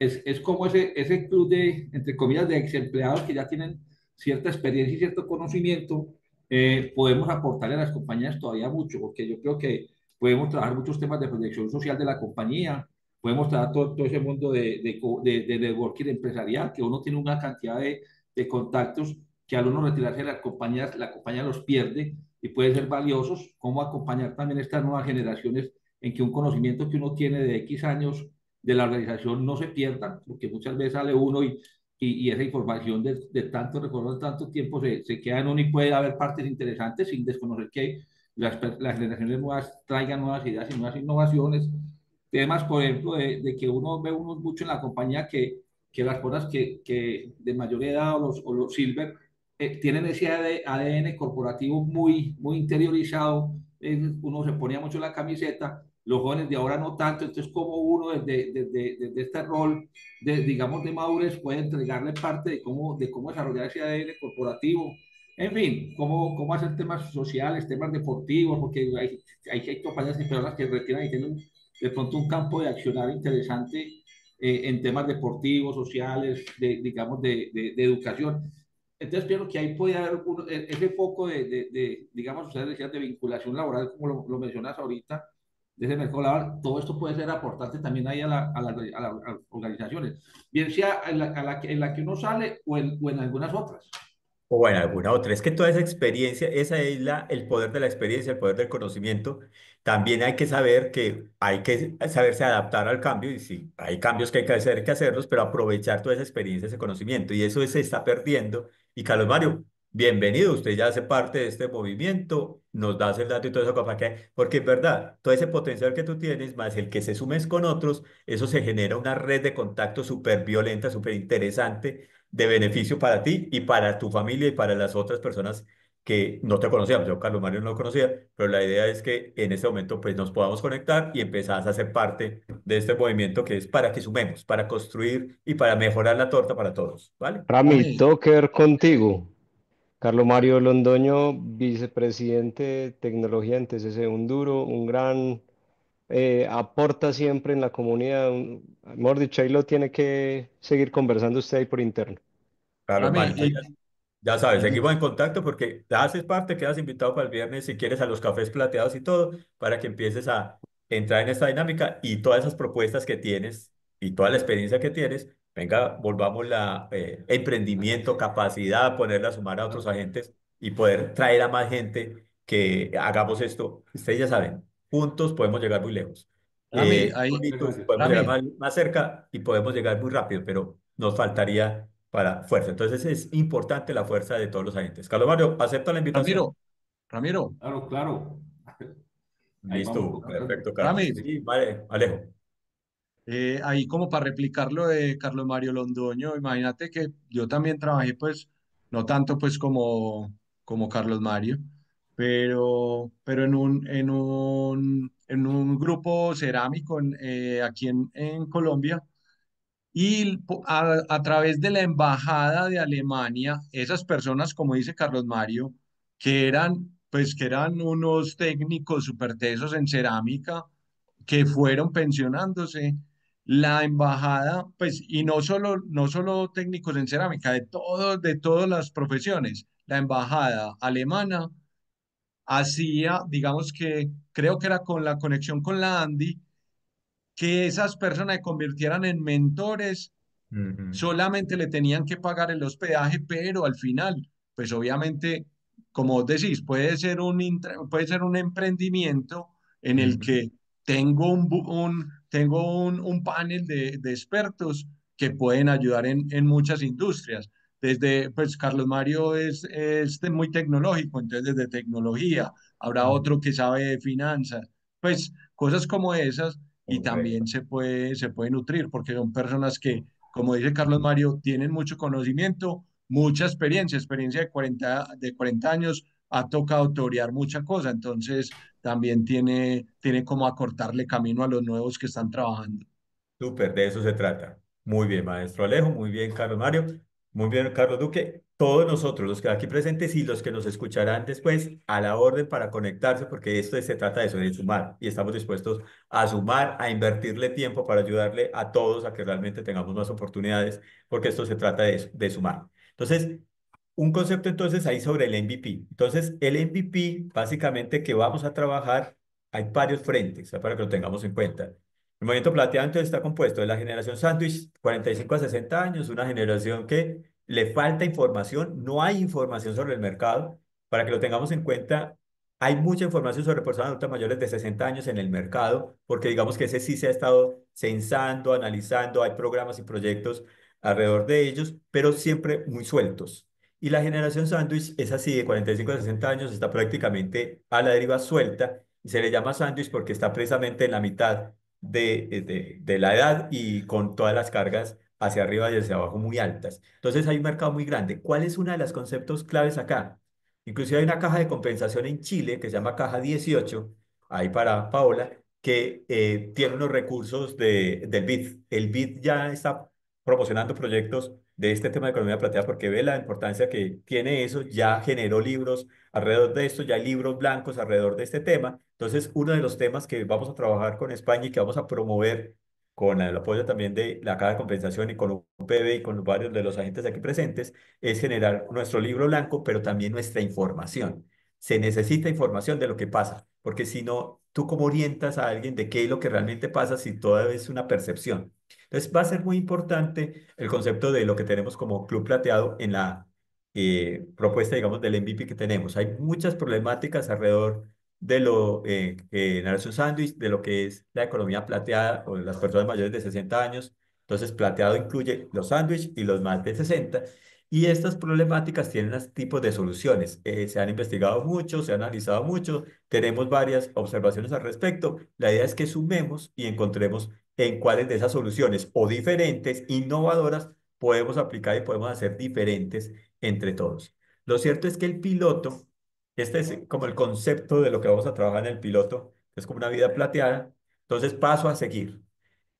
es, es como ese, ese club de, entre comillas, de ex empleados que ya tienen cierta experiencia y cierto conocimiento, eh, podemos aportarle a las compañías todavía mucho, porque yo creo que podemos trabajar muchos temas de proyección social de la compañía, podemos trabajar todo, todo ese mundo de, de, de, de, networking empresarial, que uno tiene una cantidad de, contactos que al uno retirarse de las compañías, la compañía los pierde y pueden ser valiosos, cómo acompañar también estas nuevas generaciones en que un conocimiento que uno tiene de X años de la organización no se pierdan, porque muchas veces sale uno y, y, esa información de, de tanto recuerdo, de tanto tiempo se, se queda en uno y puede haber partes interesantes sin desconocer que las, las generaciones nuevas traigan nuevas ideas y nuevas innovaciones. Temas, por ejemplo, de, de que uno ve uno mucho en la compañía que, que las personas que, que, de mayor edad o los, o los silver eh, tienen ese ADN corporativo muy, muy interiorizado, uno se ponía mucho la camiseta los jóvenes de ahora no tanto, entonces como uno desde, este rol, de, digamos, de madurez puede entregarle parte de cómo, de cómo desarrollar ese ADN corporativo, en fin, cómo, cómo hacer temas sociales, temas deportivos, porque hay, hay, hay compañías y personas que retiran y tienen de pronto un campo de accionar interesante eh, en temas deportivos, sociales, de, digamos, de, de, educación. Entonces pienso que ahí puede haber e, ese foco de, de, digamos, ustedes decían, de vinculación laboral, como lo mencionas ahorita, de ese todo esto puede ser aportante también ahí a, las organizaciones, bien sea en la, que uno sale o en, algunas otras. O en alguna otra. Es que toda esa experiencia, esa es la, el poder de la experiencia, el poder del conocimiento. También hay que saber que hay que saberse adaptar al cambio y si hay cambios que hay que hacer, hay que hacerlos, pero aprovechar toda esa experiencia, ese conocimiento. Y eso se está perdiendo. Y Carlos Mario, bienvenido. Usted ya hace parte de este movimiento nos das el dato y todo eso, porque es verdad, todo ese potencial que tú tienes, más el que se sumes con otros, eso se genera una red de contacto súper violenta, súper interesante, de beneficio para ti y para tu familia y para las otras personas que no te conocíamos. Yo, Carlos Mario, no lo conocía, pero la idea es que en este momento pues, nos podamos conectar y empezás a ser parte de este movimiento que es para que sumemos, para construir y para mejorar la torta para todos. ¿vale? mí Docker, contigo. Carlos Mario Londoño, vicepresidente de tecnología en TCC, un duro, un gran, eh, aporta siempre en la comunidad. Un, mejor tiene que seguir conversando usted ahí por interno. Claro, ya, sabes, seguimos en contacto porque haces parte, quedas invitado para el viernes si quieres a los cafés plateados y todo, para que empieces a entrar en esta dinámica y todas esas propuestas que tienes y toda la experiencia que tienes, Venga, volvamos la eh, emprendimiento, capacidad, ponerla a sumar a otros agentes y poder traer a más gente que hagamos esto. Ustedes ya saben, juntos podemos llegar muy lejos. Eh, podemos llegar más, cerca y podemos llegar muy rápido, pero nos faltaría para fuerza. Entonces es importante la fuerza de todos los agentes. Carlos Mario, ¿acepta la invitación? Ramiro, Ramiro. Claro, claro. Ahí Listo, perfecto, Carlos. Sí, vale, Alejo. Eh, ahí como para replicar lo de Carlos Mario Londoño, imagínate que yo también trabajé pues, no tanto pues como, como Carlos Mario, pero, pero en, un, en, un, en un grupo cerámico en, eh, aquí en, Colombia y a, a, través de la embajada de Alemania, esas personas, como dice Carlos Mario, que eran pues que eran unos técnicos supertesos en cerámica que fueron pensionándose la embajada, pues, y no solo, no solo técnicos en cerámica, de, de todas las profesiones, la embajada alemana hacía, digamos que creo que era con la conexión con la Andy, que esas personas se convirtieran en mentores, solamente le tenían que pagar el hospedaje, pero al final, pues obviamente, como decís, puede ser un, puede ser un emprendimiento en el que tengo un tengo un, un panel de, de, expertos que pueden ayudar en, en, muchas industrias. Desde, pues Carlos Mario es, es muy tecnológico, entonces desde tecnología, habrá otro que sabe de finanzas, pues cosas como esas y también se puede, se puede nutrir porque son personas que, como dice Carlos Mario, tienen mucho conocimiento, mucha experiencia, experiencia de 40, de 40 años ha tocado autorear mucha cosa, entonces también tiene, tiene como acortarle camino a los nuevos que están trabajando. Súper, de eso se trata. Muy bien, maestro Alejo, muy bien, Carlos Mario, muy bien, Carlos Duque. Todos nosotros, los que aquí presentes y los que nos escucharán después, a la orden para conectarse, porque esto se trata de sumar. Y estamos dispuestos a sumar, a invertirle tiempo para ayudarle a todos a que realmente tengamos más oportunidades, porque esto se trata de, de sumar. Entonces, un concepto entonces ahí sobre el MVP. Entonces, el MVP, básicamente, que vamos a trabajar, hay varios frentes, para que lo tengamos en cuenta. El movimiento plateado entonces está compuesto de la generación sandwich, 45 a 60 años, una generación que le falta información, no hay información sobre el mercado. Para que lo tengamos en cuenta, hay mucha información sobre personas adultas mayores de 60 años en el mercado, porque digamos que ese sí se ha estado censando, analizando, hay programas y proyectos alrededor de ellos, pero siempre muy sueltos. Y la generación sándwich es así, de 45 a 60 años, está prácticamente a la deriva suelta y se le llama sandwich porque está precisamente en la mitad eh, de, de, la edad y con todas las cargas hacia arriba y hacia abajo muy altas. Entonces hay un mercado muy grande. ¿Cuál es uno de los conceptos claves acá? Inclusive hay una caja de compensación en Chile que se llama Caja 18, ahí para Paola, que eh, tiene unos recursos de, del BID. El BID ya está promocionando proyectos de este tema de economía plateada porque ve la importancia que tiene eso, ya generó libros alrededor de esto, ya hay libros blancos alrededor de este tema. Entonces, uno de los temas que vamos a trabajar con España y que vamos a promover con el apoyo también de la Caja de Compensación y con UPB y con varios de los agentes aquí presentes, es generar nuestro libro blanco, pero también nuestra información. Se necesita información de lo que pasa, porque si no, ¿tú cómo orientas a alguien de qué es lo que realmente pasa si todavía es una percepción? Entonces va a ser muy importante el concepto de lo que tenemos como club plateado en la eh, propuesta, digamos, del MVP que tenemos. Hay muchas problemáticas alrededor de lo eh, eh de lo que es la economía plateada o las personas mayores de 60 años. Entonces, plateado incluye los sándwiches y los más de 60. Y estas problemáticas tienen este tipos de soluciones. Eh, se han investigado mucho, se han analizado mucho, tenemos varias observaciones al respecto. La idea es que sumemos y encontremos en cuáles de esas soluciones o diferentes, innovadoras, podemos aplicar y podemos hacer diferentes entre todos. Lo cierto es que el piloto, este es como el concepto de lo que vamos a trabajar en el piloto, es como una vida plateada, entonces paso a seguir.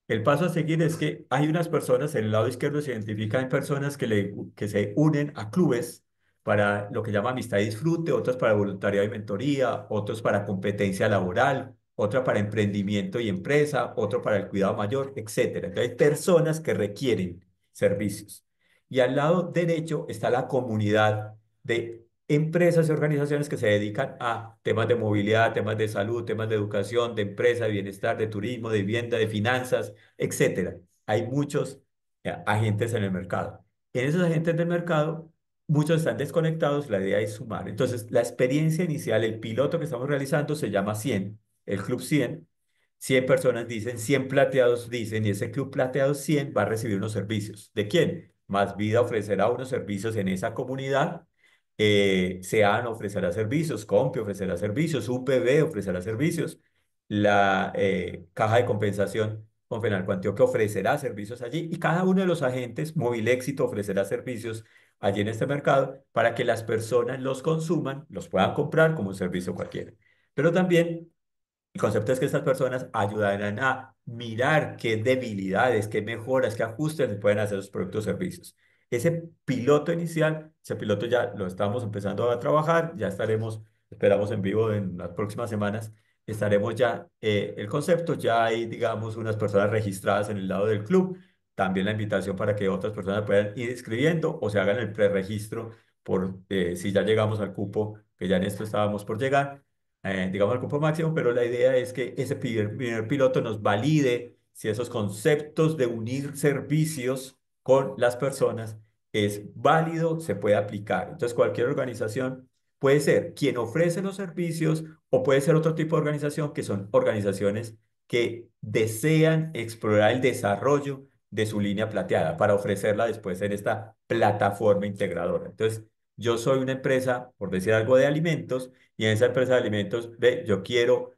El paso a seguir es que hay unas personas, en el lado izquierdo se identifican personas que, que se unen a clubes para lo que llama amistad y disfrute, otras para voluntariado y mentoría, otros para competencia laboral, otra para emprendimiento y empresa, otro para el cuidado mayor, etcétera. Entonces, hay personas que requieren servicios. Y al lado derecho está la comunidad de empresas y organizaciones que se dedican a temas de movilidad, temas de salud, temas de educación, de empresa, de bienestar, de turismo, de vivienda, de finanzas, etcétera. Hay muchos eh, agentes en el mercado. En esos agentes del mercado, muchos están desconectados, la idea es sumar. Entonces, la experiencia inicial, el piloto que estamos realizando se llama 100 el Club 100, 100 personas dicen, 100 plateados dicen, y ese Club plateado 100 va a recibir unos servicios. ¿De quién? Más Vida ofrecerá unos servicios en esa comunidad. Eh, SEAN ofrecerá servicios, COMPI ofrecerá servicios, UPB ofrecerá servicios, la eh, Caja de Compensación con que ofrecerá servicios allí y cada uno de los agentes, Móvil Éxito ofrecerá servicios allí en este mercado para que las personas los consuman, los puedan comprar como un servicio cualquiera. Pero también el concepto es que estas personas ayudarán a mirar qué debilidades, qué mejoras, qué ajustes se pueden hacer sus productos o servicios. Ese piloto inicial, ese piloto ya lo estamos empezando a trabajar, ya estaremos, esperamos en vivo en las próximas semanas, estaremos ya, eh, el concepto, ya hay, digamos, unas personas registradas en el lado del club, también la invitación para que otras personas puedan ir escribiendo o se hagan el preregistro por eh, si ya llegamos al cupo, que ya en esto estábamos por llegar, eh, digamos, al cupo máximo, pero la idea es que ese primer piloto nos valide si esos conceptos de unir servicios con las personas es válido, se puede aplicar. Entonces, cualquier organización puede ser quien ofrece los servicios o puede ser otro tipo de organización que son organizaciones que desean explorar el desarrollo de su línea plateada para ofrecerla después en esta plataforma integradora. Entonces, yo soy una empresa, por decir algo, de alimentos, y en esa empresa de alimentos, ve, yo quiero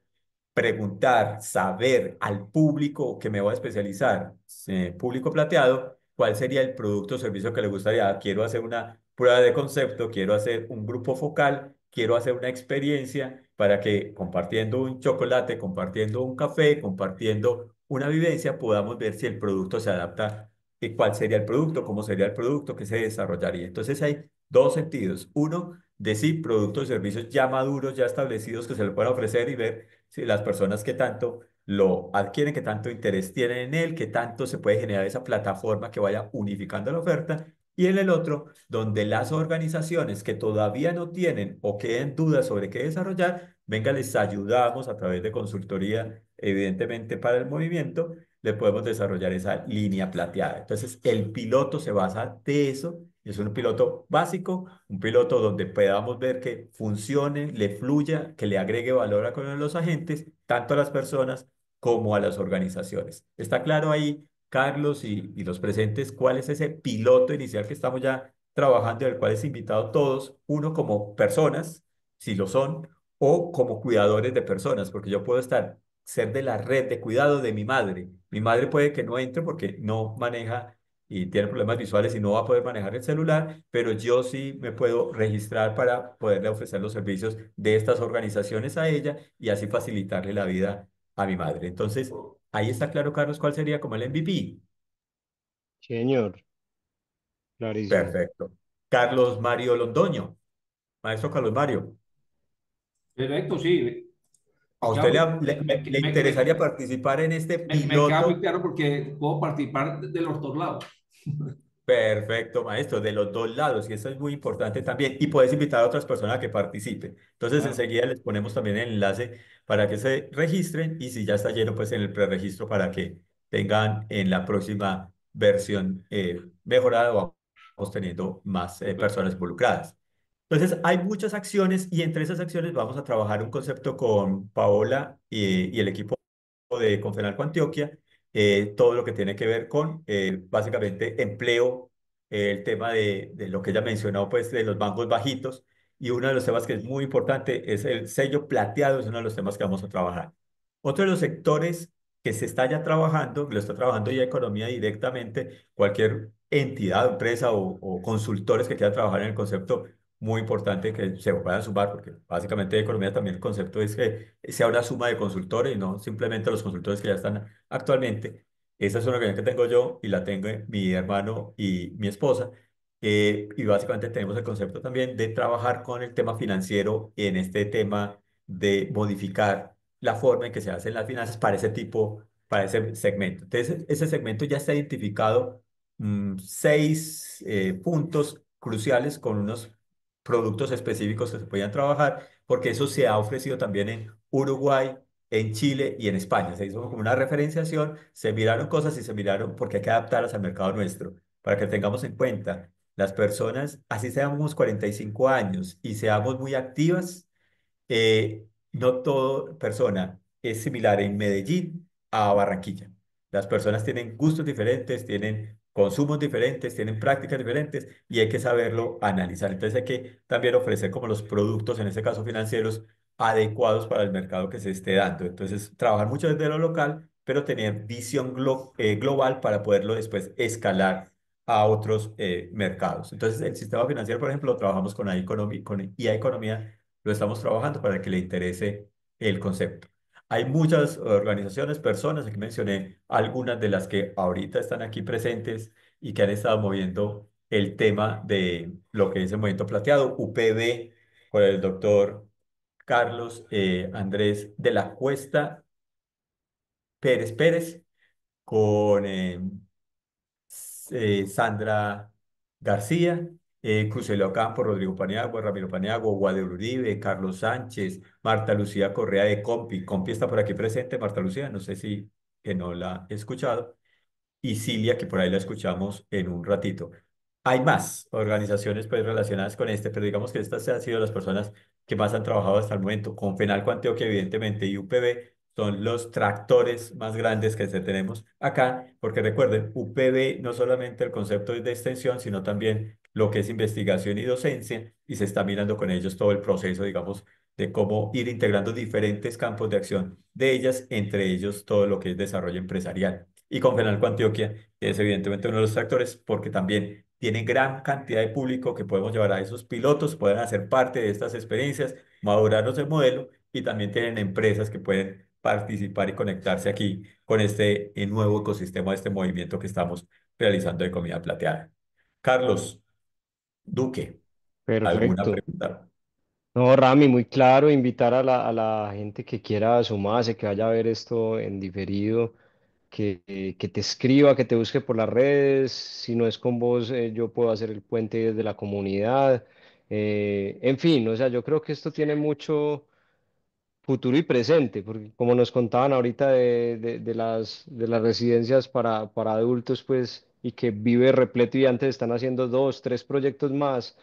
preguntar, saber al público que me va a especializar, eh, público plateado, cuál sería el producto o servicio que le gustaría. Ah, quiero hacer una prueba de concepto, quiero hacer un grupo focal, quiero hacer una experiencia para que compartiendo un chocolate, compartiendo un café, compartiendo una vivencia, podamos ver si el producto se adapta cuál sería el producto, cómo sería el producto, que se desarrollaría. Entonces hay dos sentidos. Uno, decir productos y servicios ya maduros, ya establecidos que se le puedan ofrecer y ver si las personas que tanto lo adquieren, que tanto interés tienen en él, que tanto se puede generar esa plataforma que vaya unificando la oferta. Y en el otro, donde las organizaciones que todavía no tienen o queden dudas sobre qué desarrollar, venga, les ayudamos a través de consultoría, evidentemente para el movimiento, le podemos desarrollar esa línea plateada. Entonces, el piloto se basa de eso. Es un piloto básico, un piloto donde podamos ver que funcione, le fluya, que le agregue valor a los agentes, tanto a las personas como a las organizaciones. ¿Está claro ahí, Carlos y, los presentes, cuál es ese piloto inicial que estamos ya trabajando y al cual es invitado todos, uno como personas, si lo son, o como cuidadores de personas, porque yo puedo estar ser de la red de cuidado de mi madre. Mi madre puede que no entre porque no maneja y tiene problemas visuales y no va a poder manejar el celular, pero yo sí me puedo registrar para poderle ofrecer los servicios de estas organizaciones a ella y así facilitarle la vida a mi madre. Entonces, ahí está claro, Carlos, cuál sería como el MVP. Señor. Clarísimo. Perfecto. Carlos Mario Londoño. Maestro Carlos Mario. Perfecto, sí. ¿A usted le, interesaría participar en este piloto? Me queda muy claro porque puedo participar de los dos lados. Perfecto, maestro, de los dos lados, y eso es muy importante también. Y puedes invitar a otras personas a que participen. Entonces, enseguida les ponemos también el enlace para que se registren y si ya está lleno, pues en el preregistro para que tengan en la próxima versión eh, mejorada o vamos teniendo más eh, personas involucradas. Entonces, hay muchas acciones y entre esas acciones vamos a trabajar un concepto con Paola y, el equipo de Confenalco Antioquia, eh, todo lo que tiene que ver con eh, básicamente empleo, eh, el tema de, lo que ella mencionó, pues de los bancos bajitos. Y uno de los temas que es muy importante es el sello plateado, es uno de los temas que vamos a trabajar. Otro de los sectores que se está ya trabajando, lo está trabajando ya economía directamente, cualquier entidad, empresa o, o consultores que quiera trabajar en el concepto muy importante que se puedan sumar, porque básicamente de economía también el concepto es que se una suma de consultores y no simplemente los consultores que ya están actualmente. Esa es una opinión que tengo yo y la tengo mi hermano y mi esposa. y básicamente tenemos el concepto también de trabajar con el tema financiero en este tema de modificar la forma en que se hacen las finanzas para ese tipo, para ese segmento. Entonces, e-, ese segmento ya está identificado mm, seis eh, puntos cruciales con unos productos específicos que se podían trabajar, porque eso se ha ofrecido también en Uruguay, en Chile y en España. Se hizo como una referenciación, se miraron cosas y se miraron porque hay que adaptarlas al mercado nuestro, para que tengamos en cuenta las personas, así seamos 45 años y seamos muy activas, eh, no toda persona es similar en Medellín a Barranquilla. Las personas tienen gustos diferentes, tienen consumos diferentes, tienen prácticas diferentes y hay que saberlo analizar. Entonces hay que también ofrecer como los productos, en este caso financieros, adecuados para el mercado que se esté dando. Entonces, trabajar mucho desde lo local, pero tener visión eh, global para poderlo después escalar a otros eh, mercados. Entonces, el sistema financiero, por ejemplo, lo trabajamos con con IA Economía, lo estamos trabajando para que le interese el concepto. Hay muchas organizaciones, personas, aquí mencioné algunas de las que ahorita están aquí presentes y que han estado moviendo el tema de lo que es el movimiento plateado, UPB, con el doctor Carlos eh, Andrés de la Cuesta Pérez Pérez, con eh, eh, Sandra García, eh, Campo, Rodrigo Paniagua, Ramiro Paniagua, Guadalupe Uribe, Carlos Sánchez, Marta Lucía Correa de Compi. Compi está por aquí presente, Marta Lucía, no sé si que no la ha escuchado. Y Cilia, que por ahí la escuchamos en un ratito. Hay más organizaciones pues relacionadas con este, pero digamos que estas han sido las personas que más han trabajado hasta el momento. Con Fenalco Antioquia, evidentemente, y UPB son los tractores más grandes que tenemos acá, porque recuerden, UPB no solamente el concepto de extensión, sino también lo que es investigación y docencia y se está mirando con ellos todo el proceso, digamos, de cómo ir integrando diferentes campos de acción de ellas, entre ellos todo lo que es desarrollo empresarial. Y con Fenalco Antioquia, es evidentemente uno de los actores porque también tienen gran cantidad de público que podemos llevar a esos pilotos, pueden hacer parte de estas experiencias, madurarnos el modelo y también tienen empresas que pueden participar y conectarse aquí con este eh, nuevo ecosistema, este movimiento que estamos realizando de comida plateada. Carlos, Duque. Perfecto. ¿Alguna pregunta? No, Rami, muy claro, invitar a la, a la gente que quiera sumarse, que vaya a ver esto en diferido, que, que te escriba, que te busque por las redes. Si no es con vos, eh, yo puedo hacer el puente desde la comunidad. Eh, en fin, o sea, yo creo que esto tiene mucho futuro y presente, porque como nos contaban ahorita de, de, de las, de las residencias para, para adultos, pues y que vive repleto y antes están haciendo dos, tres proyectos más,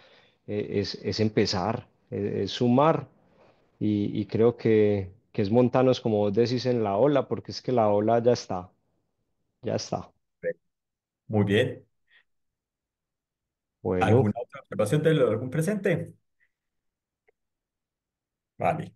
eh, es, es, empezar, e, es, sumar. Y, creo que, que es montarnos como vos decís, en la ola, porque es que la ola ya está, ya está. Muy bien. ¿Alguna otra observación de algún presente? Vale.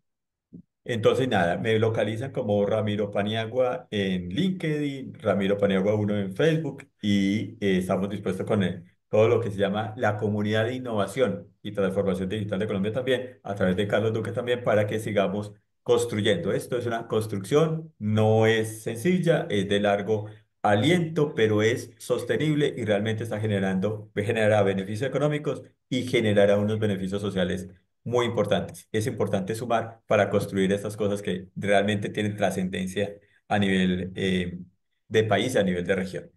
Entonces, nada, me localizan como Ramiro Paniagua en LinkedIn, Ramiro Paniagua 1 en Facebook y eh, estamos dispuestos con él todo lo que se llama la comunidad de innovación y transformación digital de Colombia también, a través de Carlos Duque también, para que sigamos construyendo. Esto es una construcción, no es sencilla, es de largo aliento, pero es sostenible y realmente está generando, generará beneficios económicos y generará unos beneficios sociales muy importantes. Es importante sumar para construir estas cosas que realmente tienen trascendencia a nivel eh, de país, a nivel de región.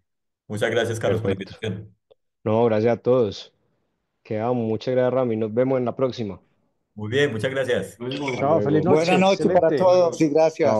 Muchas gracias, Carlos, por la invitación. No, gracias a todos. Quedamos. Muchas gracias, Rami. Nos vemos en la próxima. Muy bien, muchas gracias. Chao, feliz noche. Buenas noches para todos Sí, gracias.